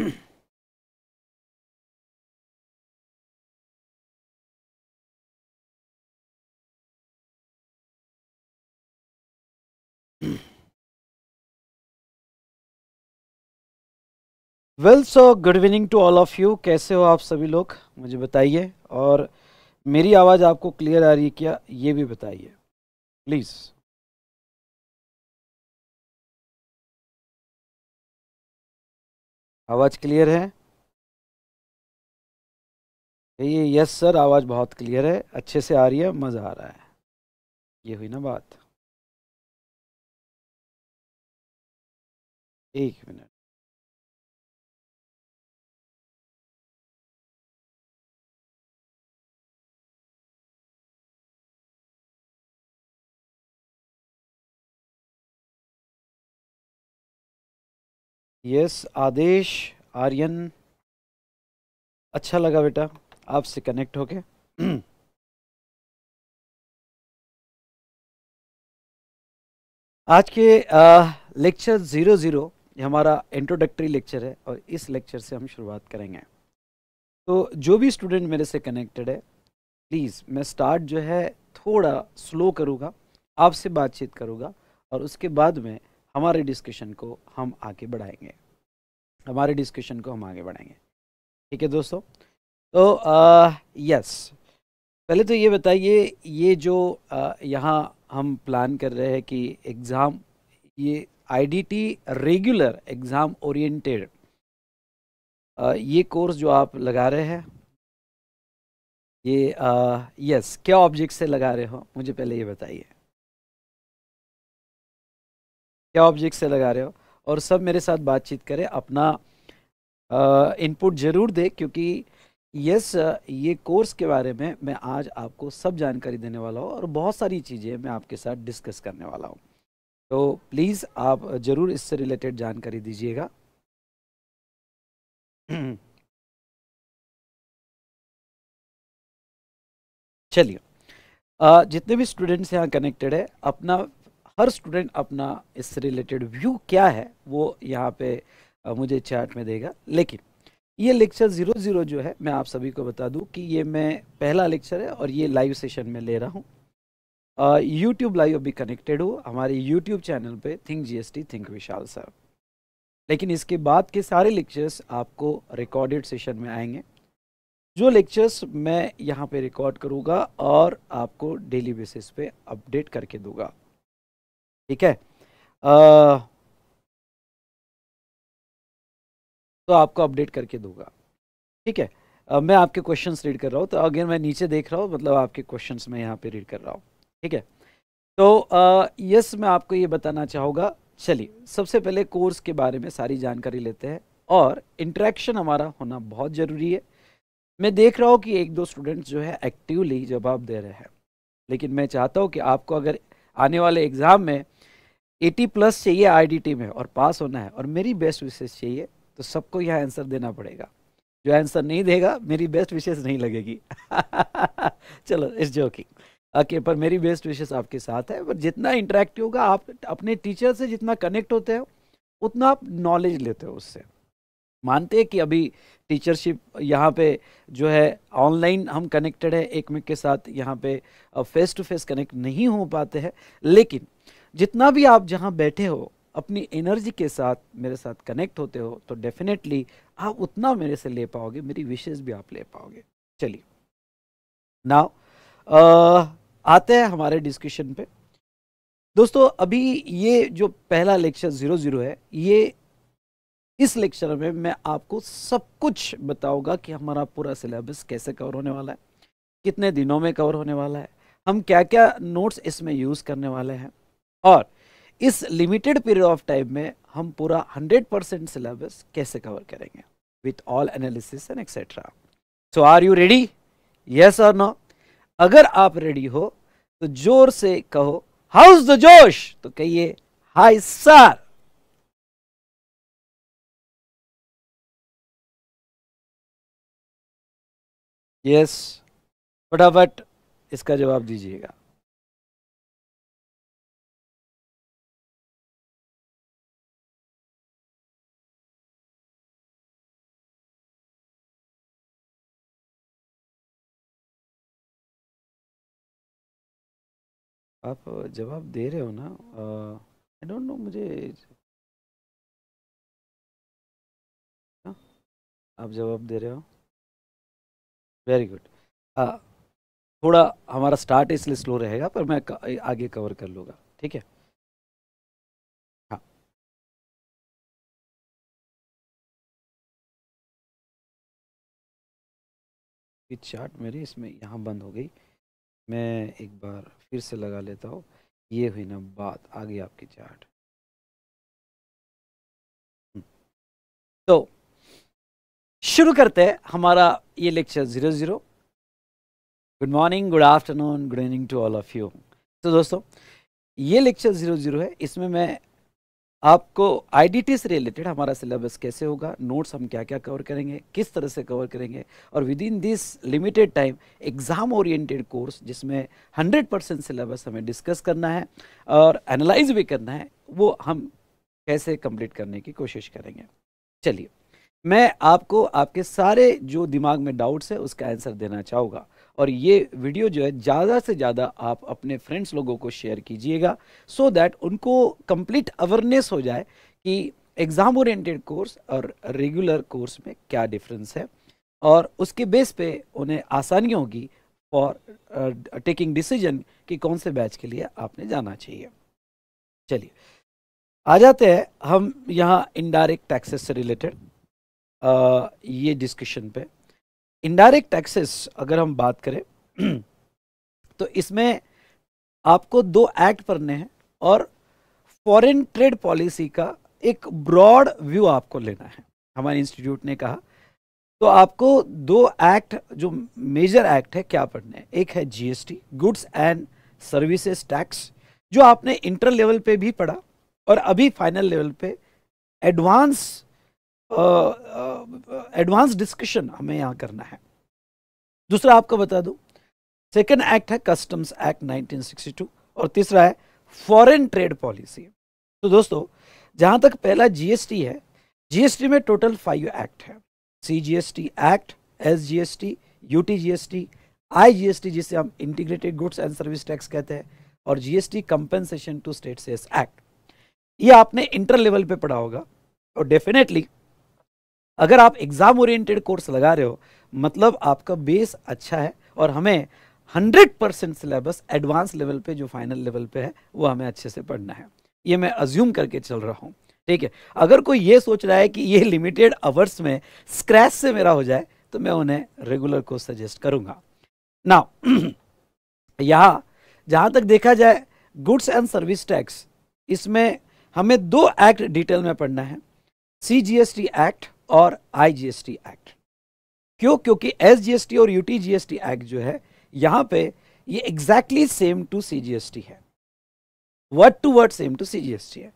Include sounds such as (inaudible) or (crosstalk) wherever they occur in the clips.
Well so good evening to all of you कैसे हो आप सभी लोग मुझे बताइए और मेरी आवाज़ आपको क्लियर आ रही है क्या ये भी बताइए प्लीज़ आवाज़ क्लियर है ये यस सर आवाज़ बहुत क्लियर है अच्छे से आ रही है मज़ा आ रहा है ये हुई ना बात एक मिनट यस आदेश आर्यन अच्छा लगा बेटा आपसे कनेक्ट होके आज के लेक्चर ज़ीरो ज़ीरो हमारा इंट्रोडक्टरी लेक्चर है और इस लेक्चर से हम शुरुआत करेंगे तो जो भी स्टूडेंट मेरे से कनेक्टेड है प्लीज़ मैं स्टार्ट जो है थोड़ा स्लो करूँगा आपसे बातचीत करूँगा और उसके बाद में हमारे डिस्कशन को हम आगे बढ़ाएंगे हमारे डिस्कशन को हम आगे बढ़ाएंगे ठीक है दोस्तों तो आ, यस पहले तो ये बताइए ये जो यहाँ हम प्लान कर रहे हैं कि एग्ज़ाम ये आईडीटी रेगुलर एग्ज़ाम ओरिएंटेड ये कोर्स जो आप लगा रहे हैं ये यस क्या ऑब्जेक्ट से लगा रहे हो मुझे पहले ये बताइए क्या ऑब्जेक्ट से लगा रहे हो और सब मेरे साथ बातचीत करें अपना इनपुट ज़रूर दे क्योंकि यस ये कोर्स के बारे में मैं आज आपको सब जानकारी देने वाला हूँ और बहुत सारी चीज़ें मैं आपके साथ डिस्कस करने वाला हूँ तो प्लीज़ आप ज़रूर इससे रिलेटेड जानकारी दीजिएगा (clears throat) चलिए जितने भी स्टूडेंट्स यहाँ कनेक्टेड है अपना हर स्टूडेंट अपना इससे रिलेटेड व्यू क्या है वो यहाँ पे मुझे चैट में देगा लेकिन ये लेक्चर ज़ीरो ज़ीरो जो है मैं आप सभी को बता दूं कि ये मैं पहला लेक्चर है और ये लाइव सेशन में ले रहा हूँ यूट्यूब लाइव भी कनेक्टेड हो हमारे यूट्यूब चैनल पर think GST think Vishal sir लेकिन इसके बाद के सारे लेक्चर्स आपको रिकॉर्डेड सेशन में आएंगे जो लेक्चर्स मैं यहाँ पे रिकॉर्ड करूँगा और आपको डेली बेसिस पे अपडेट करके दूंगा ठीक है आ, तो आपको अपडेट करके दूंगा ठीक है आ, मैं आपके क्वेश्चंस रीड कर रहा हूँ तो अगेन मैं नीचे देख रहा हूँ मतलब आपके क्वेश्चंस मैं यहाँ पे रीड कर रहा हूँ ठीक है तो आ, यस मैं आपको ये बताना चाहूँगा चलिए सबसे पहले कोर्स के बारे में सारी जानकारी लेते हैं और इंट्रैक्शन हमारा होना बहुत ज़रूरी है मैं देख रहा हूँ कि एक दो स्टूडेंट्स जो है एक्टिवली जवाब दे रहे हैं लेकिन मैं चाहता हूँ कि आपको अगर आने वाले एग्ज़ाम में 80 प्लस चाहिए आईडीटी में और पास होना है और मेरी बेस्ट विशेष चाहिए तो सबको यह आंसर देना पड़ेगा जो आंसर नहीं देगा मेरी बेस्ट विशेष नहीं लगेगी (laughs) चलो इस जोकिंग ओके पर मेरी बेस्ट विशेष आपके साथ है पर जितना इंटरेक्टिव होगा आप अपने टीचर से जितना कनेक्ट होते हो उतना आप नॉलेज लेते हो उससे मानते हैं कि अभी टीचरशिप यहाँ पे जो है ऑनलाइन हम कनेक्टेड है एक मिक के साथ यहाँ पे फेस टू फेस कनेक्ट नहीं हो पाते हैं लेकिन जितना भी आप जहां बैठे हो अपनी एनर्जी के साथ मेरे साथ कनेक्ट होते हो तो डेफिनेटली आप उतना मेरे से ले पाओगे मेरी विशेष भी आप ले पाओगे चलिए नाउ आते हैं हमारे डिस्कशन पे दोस्तों अभी ये जो पहला लेक्चर जीरो जीरो है ये इस लेक्चर में मैं आपको सब कुछ बताऊंगा कि हमारा पूरा सिलेबस कैसे कवर होने वाला है कितने दिनों में कवर होने वाला है हम क्या क्या नोट्स इसमें यूज़ करने वाले हैं और इस लिमिटेड पीरियड ऑफ टाइम में हम पूरा 100 परसेंट सिलेबस कैसे कवर करेंगे with all analysis and etcetera so are you ready yes और नो अगर आप रेडी हो तो जोर से कहो हाउस द जोश तो कहिए हाय सर यस फटाफट इसका जवाब दीजिएगा आप जवाब दे रहे हो ना आई डोंट नो मुझे आ, हाँ, आप जवाब दे रहे हो वेरी गुड थोड़ा हमारा स्टार्ट इसलिए स्लो रहेगा पर मैं आगे कवर कर लूँगा ठीक है हाँ चार्ट मेरी इसमें यहाँ बंद हो गई मैं एक बार फिर से लगा लेता हूँ ये हुई ना बात आगे आपकी चार्ट हम्म। तो शुरू करते हैं हमारा ये lecture zero zero good morning good afternoon good evening to all of you तो दोस्तों ये लेक्चर ज़ीरो ज़ीरो है इसमें मैं आपको आई से रिलेटेड हमारा सिलेबस कैसे होगा नोट्स हम क्या क्या कवर करेंगे किस तरह से कवर करेंगे और within this limited time exam oriented course जिसमें 100 परसेंट सिलेबस हमें डिस्कस करना है और एनालाइज भी करना है वो हम कैसे कंप्लीट करने की कोशिश करेंगे चलिए मैं आपको आपके सारे जो दिमाग में डाउट्स है उसका आंसर देना चाहूँगा और ये वीडियो जो है ज़्यादा से ज़्यादा आप अपने फ्रेंड्स लोगों को शेयर कीजिएगा सो so दैट उनको कंप्लीट अवेयरनेस हो जाए कि एग्ज़ाम ओरिएंटेड कोर्स और रेगुलर कोर्स में क्या डिफरेंस है और उसके बेस पे उन्हें आसानी होगी फॉर टेकिंग डिसीजन कि कौन से बैच के लिए आपने जाना चाहिए चलिए आ जाते हैं हम यहाँ इनडायरेक्ट टैक्सेस से रिलेटेड uh, ये डिस्कशन पे इनडायरेक्ट टैक्सेस अगर हम बात करें तो इसमें आपको दो एक्ट पढ़ने हैं और फॉरेन ट्रेड पॉलिसी का एक ब्रॉड व्यू आपको लेना है हमारे इंस्टीट्यूट ने कहा तो आपको दो एक्ट जो मेजर एक्ट है क्या पढ़ने हैं एक है GST goods and services tax जो आपने इंटर लेवल पे भी पढ़ा और अभी फाइनल लेवल पे एडवांस एडवांस डिस्कशन हमें यहाँ करना है दूसरा आपको बता दू सेकेंड एक्ट है कस्टम्स एक्ट 1962 और तीसरा है फॉरेन ट्रेड पॉलिसी तो दोस्तों जहाँ तक पहला जीएसटी है जीएसटी में टोटल फाइव एक्ट है C T act S GST UT GST I T जिसे हम integrated goods and service tax कहते हैं और GST compensation to state cess act ये आपने इंटर लेवल पे पढ़ा होगा और डेफिनेटली अगर आप एग्ज़ाम ओरिएंटेड कोर्स लगा रहे हो मतलब आपका बेस अच्छा है और हमें 100 परसेंट सिलेबस एडवांस लेवल पे जो फाइनल लेवल पे है वो हमें अच्छे से पढ़ना है ये मैं अज्यूम करके चल रहा हूँ ठीक है अगर कोई ये सोच रहा है कि ये लिमिटेड आवर्स में स्क्रैच से मेरा हो जाए तो मैं उन्हें रेगुलर कोर्स सजेस्ट करूंगा ना यहाँ जहाँ तक देखा जाए गुड्स एंड सर्विस टैक्स इसमें हमें दो एक्ट डिटेल में पढ़ना है C G S T act और आईजीएसटी एक्ट क्यों क्योंकि एसजीएसटी और यूटीजीएसटी एक्ट जो है यहां पे ये एग्जैक्टली सेम टू सीजीएसटी है word to word same to CGST है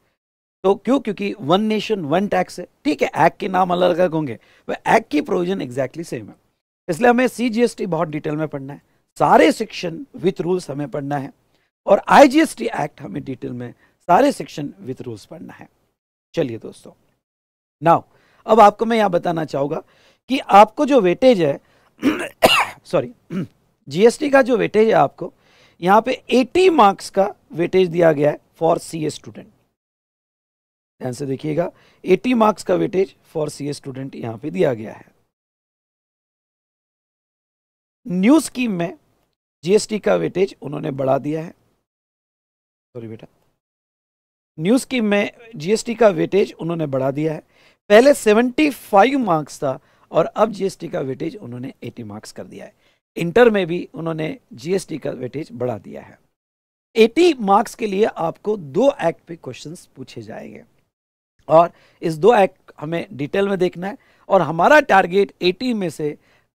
तो क्यों क्योंकि वन नेशन वन टैक्स है ठीक है एक्ट के नाम अलग अलग होंगे वह एक्ट की प्रोविजन एग्जैक्टली सेम है इसलिए हमें सीजीएसटी बहुत डिटेल में पढ़ना है सारे सेक्शन विथ रूल्स हमें पढ़ना है और आईजीएसटी एक्ट हमें डिटेल में सारे सेक्शन विथ रूल्स पढ़ना है चलिए दोस्तों नाउ अब आपको मैं यहाँ बताना चाहूँगा कि आपको जो वेटेज है सॉरी (coughs) जीएसटी (coughs) का जो वेटेज है आपको यहाँ पे 80 मार्क्स का वेटेज दिया गया है फॉर सी स्टूडेंट ध्यान से देखिएगा 80 मार्क्स का वेटेज फॉर सी स्टूडेंट यहाँ पे दिया गया है न्यू स्कीम में जीएसटी का वेटेज उन्होंने बढ़ा दिया है सॉरी बेटा न्यू स्कीम में जीएसटी का वेटेज उन्होंने बढ़ा दिया है पहले 75 मार्क्स था और अब जीएसटी का वेटेज उन्होंने 80 मार्क्स कर दिया है इंटर में भी उन्होंने जीएसटी का वेटेज बढ़ा दिया है 80 मार्क्स के लिए आपको दो एक्ट पे क्वेश्चंस पूछे जाएंगे और इस दो एक्ट हमें डिटेल में देखना है और हमारा टारगेट एटी में से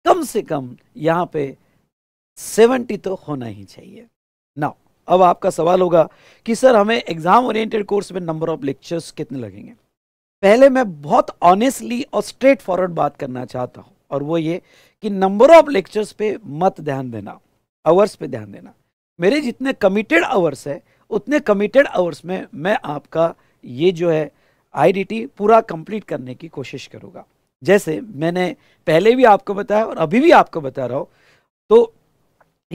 कम से कम यहाँ पे सेवेंटी तो होना ही चाहिए ना अब आपका सवाल होगा कि सर हमें एग्जाम ओरिएंटेड कोर्स में नंबर ऑफ लेक्चर्स कितने लगेंगे पहले मैं बहुत ऑनेस्टली और स्ट्रेट फॉरवर्ड बात करना चाहता हूँ और वो ये कि नंबर ऑफ लेक्चर्स पे मत ध्यान देना आवर्स पे ध्यान देना मेरे जितने कमिटेड आवर्स है उतने कमिटेड आवर्स में मैं आपका ये जो है आई पूरा कंप्लीट करने की कोशिश करूँगा जैसे मैंने पहले भी आपको बताया और अभी भी आपको बता रहा हूँ तो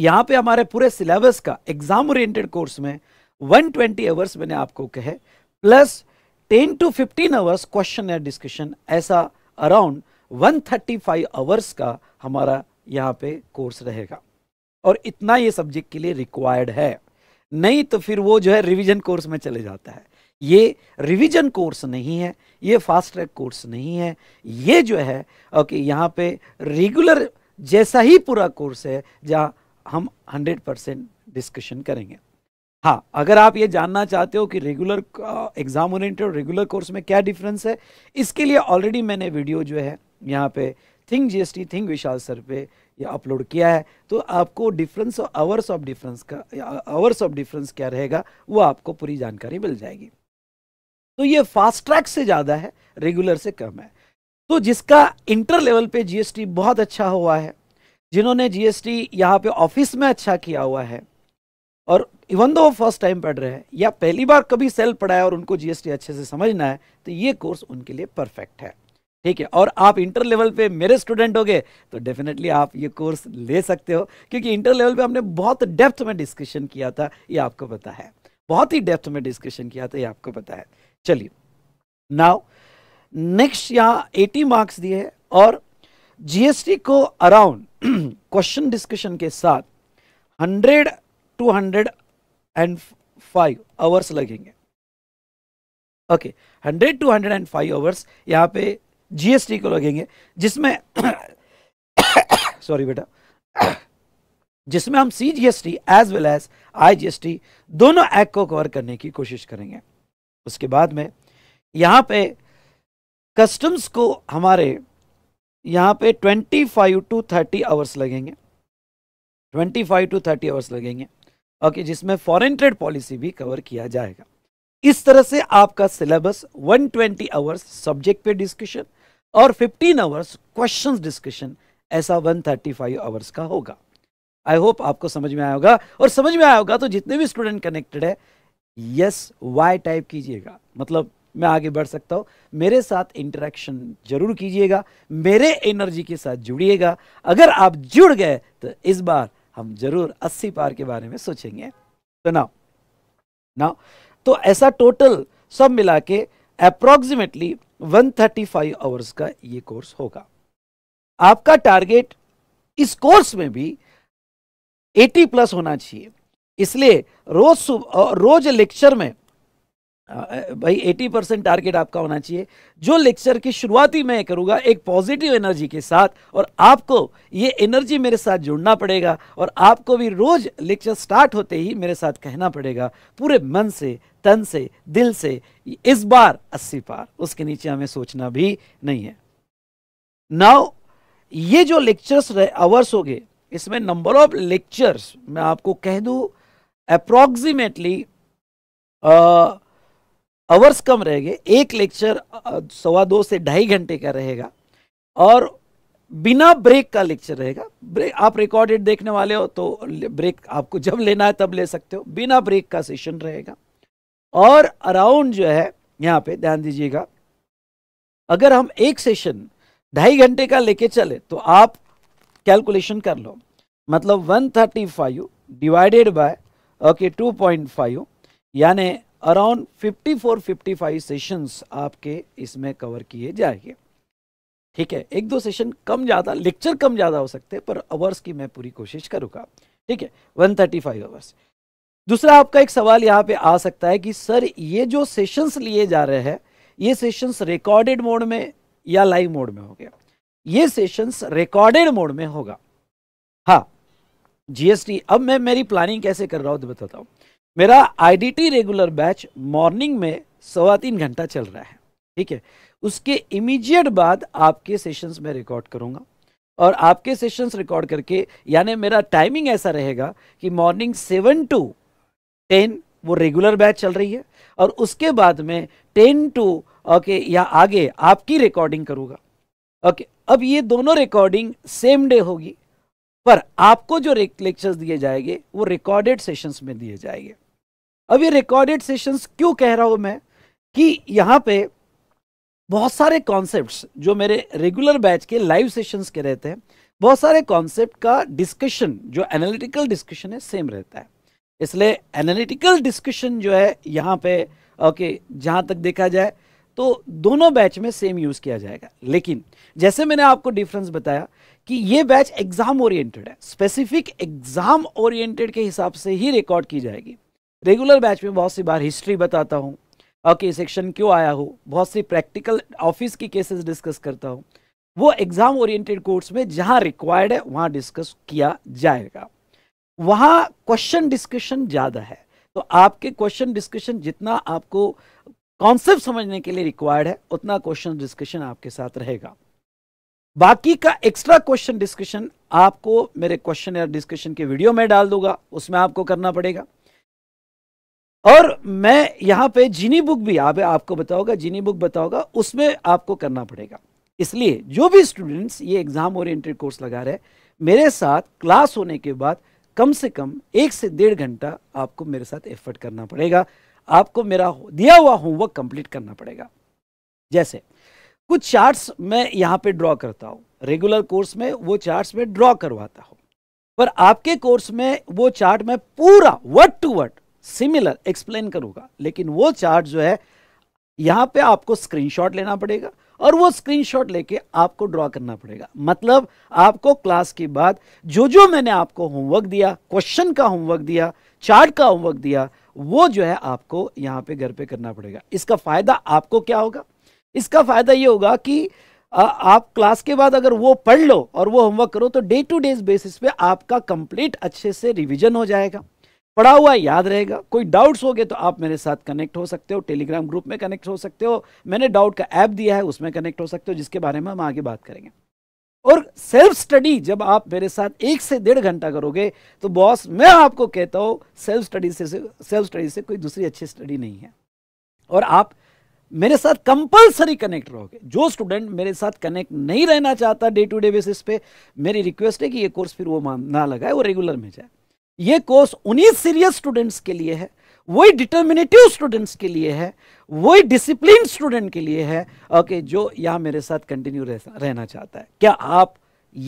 यहाँ पे हमारे पूरे सिलेबस का एग्जाम ओरिएंटेड कोर्स में 120 आवर्स मैंने आपको कहे plus ten to fifteen hours question या डिस्कशन ऐसा around one thirty five hours का हमारा यहाँ पे कोर्स रहेगा और इतना ये सब्जेक्ट के लिए रिक्वायर्ड है नहीं तो फिर वो जो है रिवीजन कोर्स में चले जाता है ये रिवीजन कोर्स नहीं है ये फास्ट ट्रैक कोर्स नहीं है ये जो है ओके यहाँ पे रेगुलर जैसा ही पूरा कोर्स है जहाँ हम 100 परसेंट डिस्कशन करेंगे हाँ अगर आप ये जानना चाहते हो कि रेगुलर एग्जाम ओरिएंटेड और रेगुलर कोर्स में क्या डिफरेंस है इसके लिए ऑलरेडी मैंने वीडियो जो है यहाँ पे think GST think Vishal sir पे ये अपलोड किया है तो आपको डिफरेंस और आवर्स ऑफ डिफरेंस का आवर्स ऑफ डिफरेंस क्या रहेगा वो आपको पूरी जानकारी मिल जाएगी तो ये फास्ट ट्रैक से ज़्यादा है रेगुलर से कम है तो जिसका इंटर लेवल पे जी बहुत अच्छा हुआ है जिन्होंने जीएसटी यहाँ पे ऑफिस में अच्छा किया हुआ है और इवन दो फर्स्ट टाइम पढ़ रहे हैं या पहली बार कभी सेल पढ़ा है और उनको जीएसटी अच्छे से समझना है तो ये कोर्स उनके लिए परफेक्ट है ठीक है और आप इंटर लेवल पे मेरे स्टूडेंट हो गए तो डेफिनेटली आप ये कोर्स ले सकते हो क्योंकि इंटर लेवल पे हमने बहुत डेप्थ में डिस्कशन किया था ये आपको पता है बहुत ही डेप्थ में डिस्कशन किया था ये आपको पता है चलिए नाउ नेक्स्ट यहाँ एटी मार्क्स दिए हैं और जीएसटी को अराउंड क्वेश्चन डिस्कशन के साथ hundred to hundred and five hours लगेंगे okay hundred to hundred and five hours यहाँ पे जीएसटी को लगेंगे जिसमें सॉरी (coughs) बेटा (coughs) जिसमें हम C G S T as well as I G S T दोनों एक्ट को कवर करने की कोशिश करेंगे उसके बाद में यहाँ पे कस्टम्स को हमारे यहाँ पे 25 टू 30 आवर्स लगेंगे 25 टू 30 आवर्स लगेंगे ओके जिसमें फॉरेन ट्रेड पॉलिसी भी कवर किया जाएगा इस तरह से आपका सिलेबस 120 आवर्स सब्जेक्ट पे डिस्कशन और 15 आवर्स क्वेश्चन डिस्कशन ऐसा 135 आवर्स का होगा आई होप आपको समझ में आया होगा और समझ में आया होगा तो जितने भी स्टूडेंट कनेक्टेड है यस वाई टाइप कीजिएगा मतलब मैं आगे बढ़ सकता हूँ मेरे साथ इंटरेक्शन जरूर कीजिएगा मेरे एनर्जी के साथ जुड़िएगा अगर आप जुड़ गए तो इस बार हम जरूर 80 पार के बारे में सोचेंगे तो ना ना तो ऐसा टोटल सब मिला के अप्रोक्सीमेटली 135 आवर्स का ये कोर्स होगा आपका टारगेट इस कोर्स में भी 80 प्लस होना चाहिए इसलिए रोज सुबह रोज लेक्चर में भाई 80 परसेंट टारगेट आपका होना चाहिए जो लेक्चर की शुरुआती मैं करूंगा एक पॉजिटिव एनर्जी के साथ और आपको ये एनर्जी मेरे साथ जुड़ना पड़ेगा और आपको भी रोज़ लेक्चर स्टार्ट होते ही मेरे साथ कहना पड़ेगा पूरे मन से तन से दिल से इस बार अस्सी पार उसके नीचे हमें सोचना भी नहीं है नाउ ये जो लेक्चर्स आवर्स हो गए इसमें नंबर ऑफ लेक्चर्स मैं आपको कह दू अप्रोक्सीमेटली आवर्स कम रहेंगे एक लेक्चर सवा दो से ढाई घंटे का रहेगा और बिना ब्रेक का लेक्चर रहेगा ब्रेक आप रिकॉर्डेड देखने वाले हो तो ब्रेक आपको जब लेना है तब ले सकते हो बिना ब्रेक का सेशन रहेगा और अराउंड जो है यहाँ पे ध्यान दीजिएगा अगर हम एक सेशन ढाई घंटे का लेके चले तो आप कैलकुलेशन कर लो मतलब 135 डिवाइडेड बाय ओके 2.5 यानी अराउंड 54-55 सेशंस आपके इसमें कवर किए जाएंगे ठीक है एक दो सेशन कम ज़्यादा लेक्चर कम ज़्यादा हो सकते हैं पर अवर्स की मैं पूरी कोशिश करूँगा ठीक है 135 अवर्स दूसरा आपका एक सवाल यहाँ पे आ सकता है कि सर ये जो सेशंस लिए जा रहे हैं ये सेशंस रिकॉर्डेड मोड में या लाइव मोड में हो गया ये सेशंस रिकॉर्डेड मोड में होगा हाँ जीएसटी अब मैं मेरी प्लानिंग कैसे कर रहा हूँ तो बताता हूँ मेरा आईडीटी रेगुलर बैच मॉर्निंग में सवा तीन घंटा चल रहा है ठीक है उसके इमीडिएट बाद आपके सेशंस में रिकॉर्ड करूँगा और आपके सेशंस रिकॉर्ड करके यानी मेरा टाइमिंग ऐसा रहेगा कि मॉर्निंग सेवन टू टेन वो रेगुलर बैच चल रही है और उसके बाद में टेन टू ओके या आगे आपकी रिकॉर्डिंग करूँगा ओके अब ये दोनों रिकॉर्डिंग सेम डे होगी पर आपको जो लेक्चर्स दिए जाएंगे वो रिकॉर्डेड सेशंस में दिए जाएंगे अब ये रिकॉर्डेड सेशंस क्यों कह रहा हूँ मैं कि यहाँ पे बहुत सारे कॉन्सेप्ट जो मेरे रेगुलर बैच के लाइव सेशंस के रहते हैं बहुत सारे कॉन्सेप्ट का डिस्कशन जो एनालिटिकल डिस्कशन है सेम रहता है इसलिए एनालिटिकल डिस्कशन जो है यहाँ पे ओके जहाँ तक देखा जाए तो दोनों बैच में सेम यूज़ किया जाएगा लेकिन जैसे मैंने आपको डिफरेंस बताया कि ये बैच एग्ज़ाम ओरिएंटेड है स्पेसिफिक एग्ज़ाम ओरिएंटेड के हिसाब से ही रिकॉर्ड की जाएगी रेगुलर बैच में बहुत सी बार हिस्ट्री बताता हूँ ओके सेक्शन क्यों आया हो बहुत सी प्रैक्टिकल ऑफिस की केसेस डिस्कस करता हूँ वो एग्ज़ाम ओरिएंटेड कोर्स में जहाँ रिक्वायर्ड है वहाँ डिस्कस किया जाएगा वहाँ क्वेश्चन डिस्कशन ज़्यादा है तो आपके क्वेश्चन डिस्कशन जितना आपको कॉन्सेप्ट समझने के लिए रिक्वायर्ड है उतना क्वेश्चन डिस्कशन आपके साथ रहेगा बाकी का एक्स्ट्रा क्वेश्चन डिस्कशन आपको मेरे क्वेश्चन या डिस्कशन के वीडियो में डाल दूंगा उसमें आपको करना पड़ेगा और मैं यहाँ पे जीनी बुक भी आप आपको बताओगा जीनी बुक बताओगा उसमें आपको करना पड़ेगा इसलिए जो भी स्टूडेंट्स ये एग्ज़ाम ओरिएंटेड कोर्स लगा रहे मेरे साथ क्लास होने के बाद कम से कम एक से डेढ़ घंटा आपको मेरे साथ एफर्ट करना पड़ेगा आपको मेरा दिया हुआ होमवर्क कंप्लीट करना पड़ेगा जैसे कुछ चार्ट्स मैं यहाँ पे ड्रॉ करता हूँ रेगुलर कोर्स में वो चार्ट्स में ड्रॉ करवाता हूँ पर आपके कोर्स में वो चार्ट में पूरा word to word similar explain करूंगा लेकिन वो चार्ट जो है यहाँ पे आपको स्क्रीनशॉट लेना पड़ेगा और वो स्क्रीनशॉट लेके आपको ड्रॉ करना पड़ेगा मतलब आपको क्लास के बाद जो जो मैंने आपको होमवर्क दिया क्वेश्चन का होमवर्क दिया चार्ट का होमवर्क दिया वो जो है आपको यहाँ पे घर पे करना पड़ेगा इसका फ़ायदा आपको क्या होगा इसका फ़ायदा ये होगा कि आप क्लास के बाद अगर वो पढ़ लो और वो होमवर्क करो तो डे टू डे बेसिस पे आपका कंप्लीट अच्छे से रिवीजन हो जाएगा पढ़ा हुआ याद रहेगा कोई डाउट्स हो गए तो आप मेरे साथ कनेक्ट हो सकते हो टेलीग्राम ग्रुप में कनेक्ट हो सकते हो मैंने डाउट का ऐप दिया है उसमें कनेक्ट हो सकते हो जिसके बारे में हम आगे बात करेंगे और सेल्फ स्टडी जब आप मेरे साथ एक से डेढ़ घंटा करोगे तो बॉस मैं आपको कहता हूँ सेल्फ स्टडी से सेल्फ स्टडी से कोई दूसरी अच्छी स्टडी नहीं है और आप मेरे साथ कंपलसरी कनेक्ट रहोगे जो स्टूडेंट मेरे साथ कनेक्ट नहीं रहना चाहता डे टू डे बेसिस पे मेरी रिक्वेस्ट है कि ये कोर्स फिर वो मान ना लगाए वो रेगुलर में जाए ये कोर्स उन्हीं सीरियस स्टूडेंट्स के लिए है वही डिटर्मिनेटिव स्टूडेंट्स के लिए है वही डिसिप्लिन स्टूडेंट के लिए है ओके जो यहाँ मेरे साथ कंटिन्यू रहना चाहता है क्या आप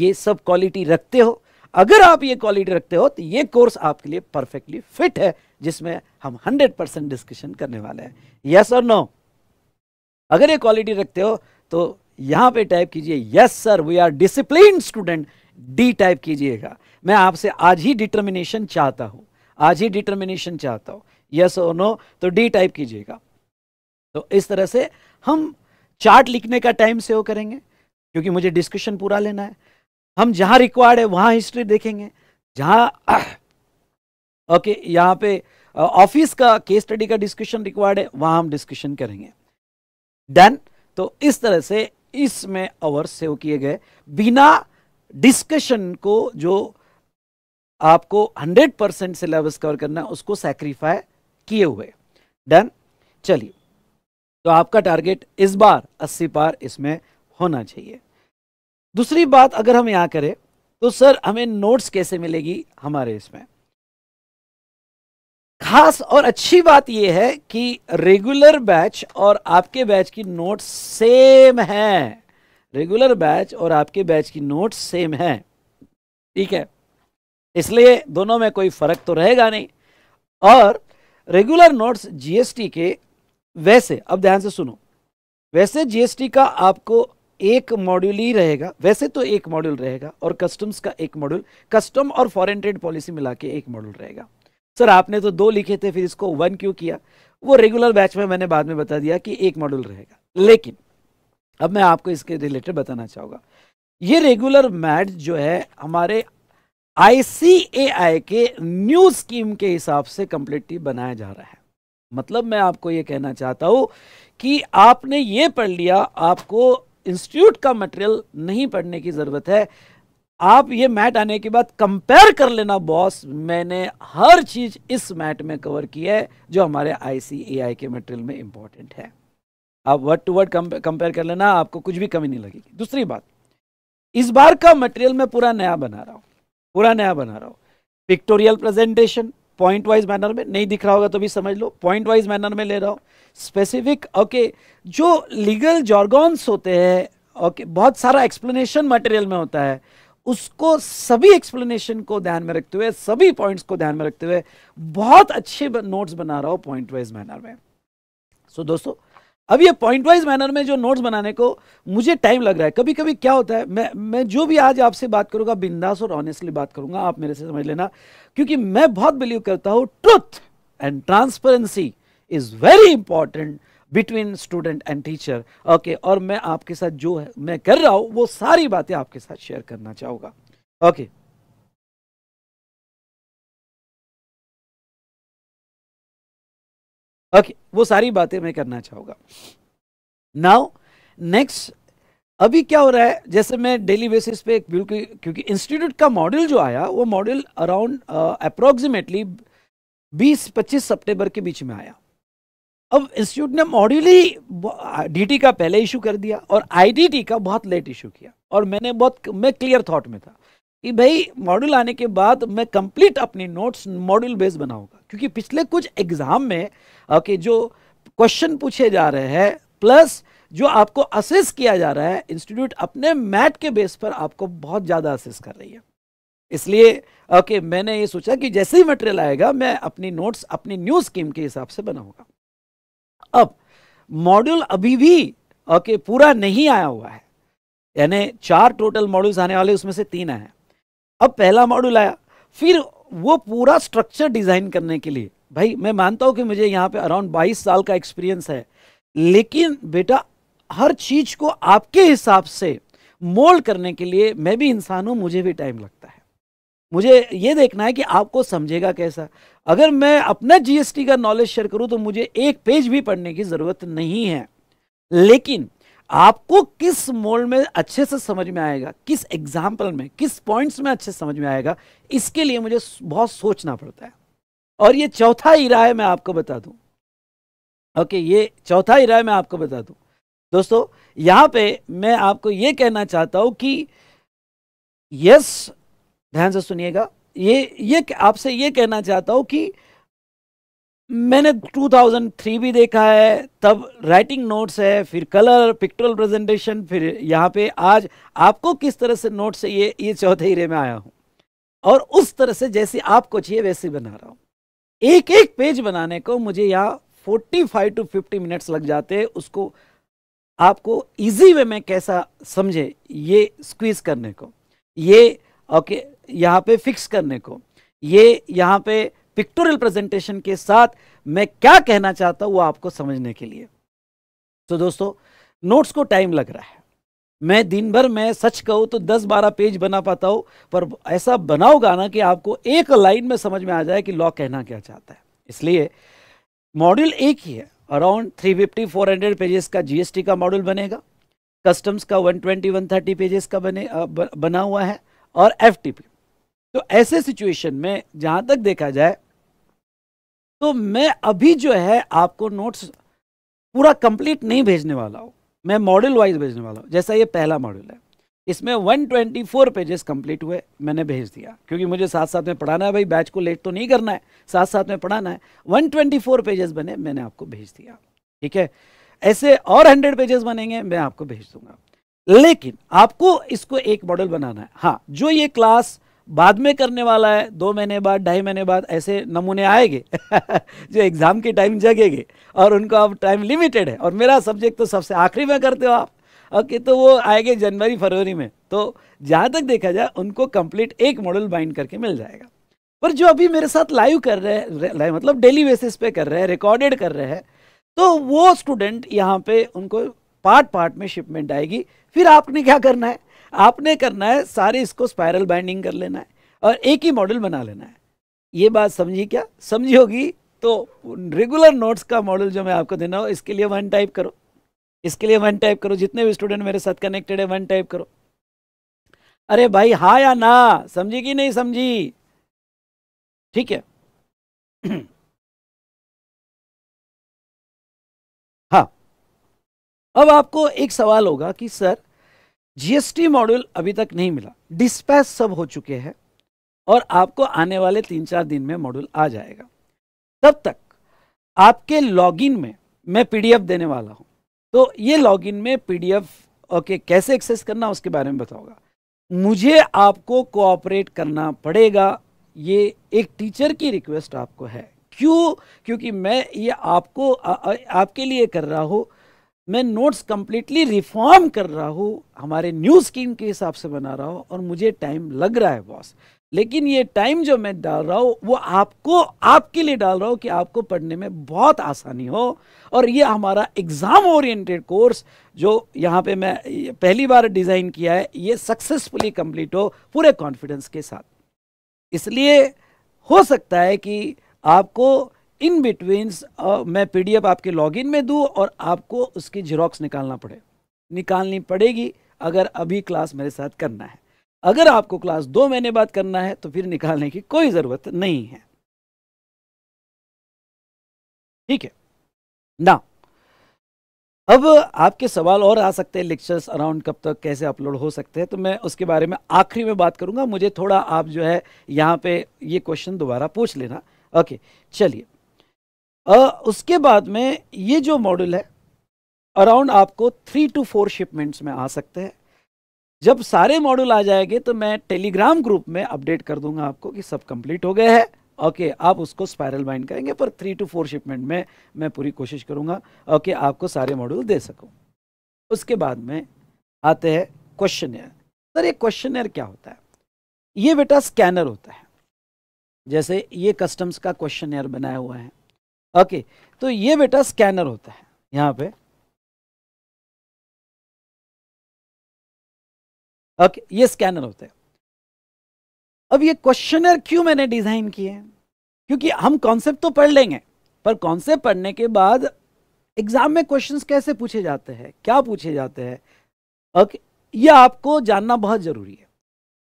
ये सब क्वालिटी रखते हो अगर आप ये क्वालिटी रखते हो तो ये कोर्स आपके लिए परफेक्टली फिट है जिसमें हम 100 परसेंट डिस्कशन करने वाले हैं यस और नो अगर ये क्वालिटी रखते हो तो यहां पे टाइप कीजिए yes sir we are discipline student D type कीजिएगा मैं आपसे आज ही डिटर्मिनेशन चाहता हूँ आज ही डिटर्मिनेशन चाहता हूँ यस और नो तो डी टाइप कीजिएगा तो इस तरह से हम चार्ट लिखने का टाइम सेव करेंगे क्योंकि मुझे डिस्कशन पूरा लेना है हम जहाँ रिक्वायर्ड है वहाँ हिस्ट्री देखेंगे जहाँ ओके (coughs) यहाँ पे ऑफिस uh, का केस स्टडी का डिस्कशन रिक्वायर्ड है वहाँ हम डिस्कशन करेंगे डन तो इस तरह से इसमें अवर सेव किए गए बिना डिस्कशन को जो आपको 100 परसेंट सिलेबस कवर करना उसको सेक्रीफाई किए हुए डन चलिए तो आपका टारगेट इस बार 80 पार इसमें होना चाहिए दूसरी बात अगर हम यहां करें तो सर हमें नोट्स कैसे मिलेगी हमारे इसमें खास और अच्छी बात यह है कि रेगुलर बैच और आपके बैच की नोट्स सेम है रेगुलर बैच और आपके बैच की नोट्स सेम है ठीक है इसलिए दोनों में कोई फर्क तो रहेगा नहीं और रेगुलर नोट्स जीएसटी के वैसे अब ध्यान से सुनो वैसे जीएसटी का आपको एक मॉड्यूल ही रहेगा वैसे तो एक मॉड्यूल रहेगा और कस्टम्स का एक मॉड्यूल कस्टम और फॉरेन ट्रेड पॉलिसी मिला के एक मॉड्यूल रहेगा सर आपने तो दो लिखे थे फिर इसको वन क्यों किया वो रेगुलर बैच में मैंने बाद में बता दिया कि एक मॉड्यूल रहेगा लेकिन अब मैं आपको इसके रिलेटेड बताना चाहूँगा ये रेगुलर मैट जो है हमारे आईसीएआई के न्यू स्कीम के हिसाब से कंप्लीटली बनाया जा रहा है मतलब मैं आपको ये कहना चाहता हूं कि आपने ये पढ़ लिया आपको इंस्टीट्यूट का मटेरियल नहीं पढ़ने की ज़रूरत है आप ये मैट आने के बाद कंपेयर कर लेना बॉस मैंने हर चीज़ इस मैट में कवर की है जो हमारे आईसीएआई के मटेरियल में इंपॉर्टेंट है आप वर्ड टू वर्ड कंपेयर कर लेना आपको कुछ भी कमी नहीं लगेगी दूसरी बात इस बार का मटेरियल मैं पूरा नया बना रहा हूं पूरा नया बना रहा हूँ pictorial presentation point wise manner में नहीं दिख रहा होगा तो भी समझ लो पॉइंट वाइज मैनर में ले रहा हो स्पेसिफिक ओके जो लीगल जॉर्गॉन्स होते हैं ओके okay, बहुत सारा एक्सप्लेनेशन मटेरियल में होता है उसको सभी एक्सप्लेनेशन को ध्यान में रखते हुए सभी पॉइंट्स को ध्यान में रखते हुए बहुत अच्छे नोट्स बना रहा हो पॉइंट वाइज मैनर में सो so, दोस्तों अब ये पॉइंट वाइज मैनर में जो नोट्स बनाने को मुझे टाइम लग रहा है कभी कभी क्या होता है मैं मैं जो भी आज आपसे बात करूंगा बिंदास और ऑनेस्टली बात करूंगा आप मेरे से समझ लेना क्योंकि मैं बहुत बिलीव करता हूं truth and transparency is very important between student and teacher okay और मैं आपके साथ जो है मैं कर रहा हूं वो सारी बातें आपके साथ शेयर करना चाहूंगा ओके okay. ओके वो सारी बातें मैं करना चाहूंगा नाउ नेक्स्ट अभी क्या हो रहा है जैसे मैं डेली बेसिस पे बिल्कुल क्योंकि इंस्टीट्यूट का मॉडल जो आया वो मॉडल अराउंड अप्रोक्सीमेटली 20-25 सितंबर के बीच में आया अब इंस्टीट्यूट ने मॉड्यूल ही डीटी का पहले इशू कर दिया और आईडीटी का बहुत लेट इशू किया और मैंने बहुत मैं क्लियर थॉट में था कि भाई मॉड्यूल आने के बाद मैं कंप्लीट अपने नोट्स मॉड्यूल बेस बनाऊंगा क्योंकि पिछले कुछ एग्ज़ाम में ओके जो क्वेश्चन पूछे जा रहे हैं प्लस जो आपको असेस किया जा रहा है इंस्टीट्यूट अपने मैट के बेस पर आपको बहुत ज़्यादा असेस कर रही है इसलिए ओके मैंने ये सोचा कि जैसे ही मटेरियल आएगा मैं अपनी नोट्स अपनी न्यू स्कीम के हिसाब से बनाऊंगा अब मॉड्यूल अभी भी ओके पूरा नहीं आया हुआ है यानी चार टोटल मॉड्यूल्स आने वाले उसमें से तीन आए हैं अब पहला मॉड्यूल आया फिर वो पूरा स्ट्रक्चर डिज़ाइन करने के लिए भाई मैं मानता हूं कि मुझे यहाँ पे अराउंड 22 साल का एक्सपीरियंस है लेकिन बेटा हर चीज़ को आपके हिसाब से मोल्ड करने के लिए मैं भी इंसान हूं मुझे भी टाइम लगता है मुझे ये देखना है कि आपको समझेगा कैसा अगर मैं अपना जीएसटी का नॉलेज शेयर करूँ तो मुझे एक पेज भी पढ़ने की ज़रूरत नहीं है लेकिन आपको किस मोड में अच्छे से समझ में आएगा किस एग्जाम्पल में किस पॉइंट्स में अच्छे समझ में आएगा इसके लिए मुझे बहुत सोचना पड़ता है और ये चौथा इरा है मैं आपको बता दूं ओके ये चौथा इरा है मैं आपको बता दूं दोस्तों यहां पे मैं आपको ये कहना चाहता हूं कि यस ध्यान से सुनिएगा ये ये आपसे ये कहना चाहता हूं कि मैंने 2003 भी देखा है तब राइटिंग नोट्स है फिर कलर पिक्टोरल प्रेजेंटेशन फिर यहाँ पे आज आपको किस तरह से नोट से ये ये चौथे हीरे में आया हूँ और उस तरह से जैसे आपको चाहिए वैसे बना रहा हूँ एक एक पेज बनाने को मुझे यहाँ 45 टू 50 मिनट्स लग जाते हैं उसको आपको इजी वे में कैसा समझे ये स्क्वीज करने को ये ओके यहाँ पे फिक्स करने को ये यहाँ पे पिक्टोरियल प्रेजेंटेशन के साथ मैं क्या कहना चाहता हूं वो आपको समझने के लिए तो दोस्तों नोट्स को टाइम लग रहा है मैं दिन भर में सच कहूँ तो 10-12 पेज बना पाता हूँ पर ऐसा बनाओगा ना कि आपको एक लाइन में समझ में आ जाए कि लॉ कहना क्या चाहता है इसलिए मॉड्यूल एक ही है अराउंड 350-400 पेजेस का जीएसटी का मॉड्यूल बनेगा कस्टम्स का 120-130 पेजेस का बने बना हुआ है और एफटीपी तो ऐसे सिचुएशन में जहाँ तक देखा जाए तो मैं अभी जो है आपको नोट्स पूरा कंप्लीट नहीं भेजने वाला हूँ मैं मॉडल वाइज भेजने वाला हूँ जैसा ये पहला मॉडल है इसमें 124 पेजेस कंप्लीट हुए मैंने भेज दिया क्योंकि मुझे साथ साथ में पढ़ाना है भाई बैच को लेट तो नहीं करना है साथ साथ में पढ़ाना है 124 पेजेस बने मैंने आपको भेज दिया ठीक है ऐसे और 100 पेजेस बनेंगे मैं आपको भेज दूंगा लेकिन आपको इसको एक मॉडल बनाना है हाँ जो ये क्लास बाद में करने वाला है दो महीने बाद ढाई महीने बाद ऐसे नमूने आएंगे (laughs) जो एग्ज़ाम के टाइम जगेंगे और उनको अब टाइम लिमिटेड है और मेरा सब्जेक्ट तो सबसे आखिरी में करते हो आप ओके तो वो आएंगे जनवरी फरवरी में तो जहाँ तक देखा जाए उनको कंप्लीट एक मॉडल बाइंड करके मिल जाएगा पर जो अभी मेरे साथ लाइव कर रहे हैं मतलब डेली बेसिस पे कर रहे हैं रिकॉर्डेड कर रहे हैं तो वो स्टूडेंट यहाँ पे उनको पार्ट पार्ट में शिपमेंट आएगी फिर आपने क्या करना है आपने करना है सारे इसको स्पायरल बाइंडिंग कर लेना है और एक ही मॉडल बना लेना है ये बात समझी क्या समझी होगी तो रेगुलर नोट्स का मॉडल जो मैं आपको देना हो इसके लिए वन टाइप करो इसके लिए वन टाइप करो जितने भी स्टूडेंट मेरे साथ कनेक्टेड है वन टाइप करो अरे भाई हा या ना समझी कि नहीं समझी ठीक है (clears throat) हाँ अब आपको एक सवाल होगा कि सर जीएसटी मॉड्यूल अभी तक नहीं मिला डिस्पैच सब हो चुके हैं और आपको आने वाले तीन चार दिन में मॉड्यूल आ जाएगा तब तक आपके लॉगिन में मैं पीडीएफ देने वाला हूं तो ये लॉगिन में पीडीएफ ओके कैसे एक्सेस करना उसके बारे में बताऊंगा मुझे आपको कोऑपरेट करना पड़ेगा ये एक टीचर की रिक्वेस्ट आपको है क्यों क्योंकि मैं ये आपको आ, आ, आपके लिए कर रहा हूँ मैं नोट्स कम्प्लीटली रिफॉर्म कर रहा हूँ हमारे न्यू स्कीम के हिसाब से बना रहा हूँ और मुझे टाइम लग रहा है बॉस लेकिन ये टाइम जो मैं डाल रहा हूँ वो आपको आपके लिए डाल रहा हूँ कि आपको पढ़ने में बहुत आसानी हो और ये हमारा एग्ज़ाम ओरिएंटेड कोर्स जो यहाँ पे मैं पहली बार डिज़ाइन किया है ये सक्सेसफुली कंप्लीट हो पूरे कॉन्फिडेंस के साथ इसलिए हो सकता है कि आपको इन बिटवीन मैं पीडीएफ आपके लॉगिन में दूँ और आपको उसकी जेरोक्स निकालना पड़े निकालनी पड़ेगी अगर अभी क्लास मेरे साथ करना है अगर आपको क्लास दो महीने बाद करना है तो फिर निकालने की कोई ज़रूरत नहीं है ठीक है ना अब आपके सवाल और आ सकते हैं लेक्चर्स अराउंड कब तक कैसे अपलोड हो सकते हैं तो मैं उसके बारे में आखिरी में बात करूंगा मुझे थोड़ा आप जो है यहाँ पे ये क्वेश्चन दोबारा पूछ लेना ओके चलिए आ, उसके बाद में ये जो मॉडल है अराउंड आपको थ्री टू फोर शिपमेंट्स में आ सकते हैं जब सारे मॉडल आ जाएंगे तो मैं टेलीग्राम ग्रुप में अपडेट कर दूंगा आपको कि सब कंप्लीट हो गए हैं ओके okay, आप उसको स्पायरल बाइंड करेंगे पर थ्री टू फोर शिपमेंट में मैं पूरी कोशिश करूंगा ओके okay, आपको सारे मॉड्यूल दे सकूँ उसके बाद में आते हैं क्वेश्चन सर ये क्वेश्चन क्या होता है ये बेटा स्कैनर होता है जैसे ये कस्टम्स का क्वेश्चन बनाया हुआ है ओके तो ये बेटा स्कैनर होता है यहां पे ओके ये स्कैनर होता है अब ये क्वेश्चनर क्यों मैंने डिजाइन किए क्योंकि हम कॉन्सेप्ट तो पढ़ लेंगे पर कॉन्सेप्ट पढ़ने के बाद एग्जाम में क्वेश्चंस कैसे पूछे जाते हैं क्या पूछे जाते हैं ओके ये आपको जानना बहुत जरूरी है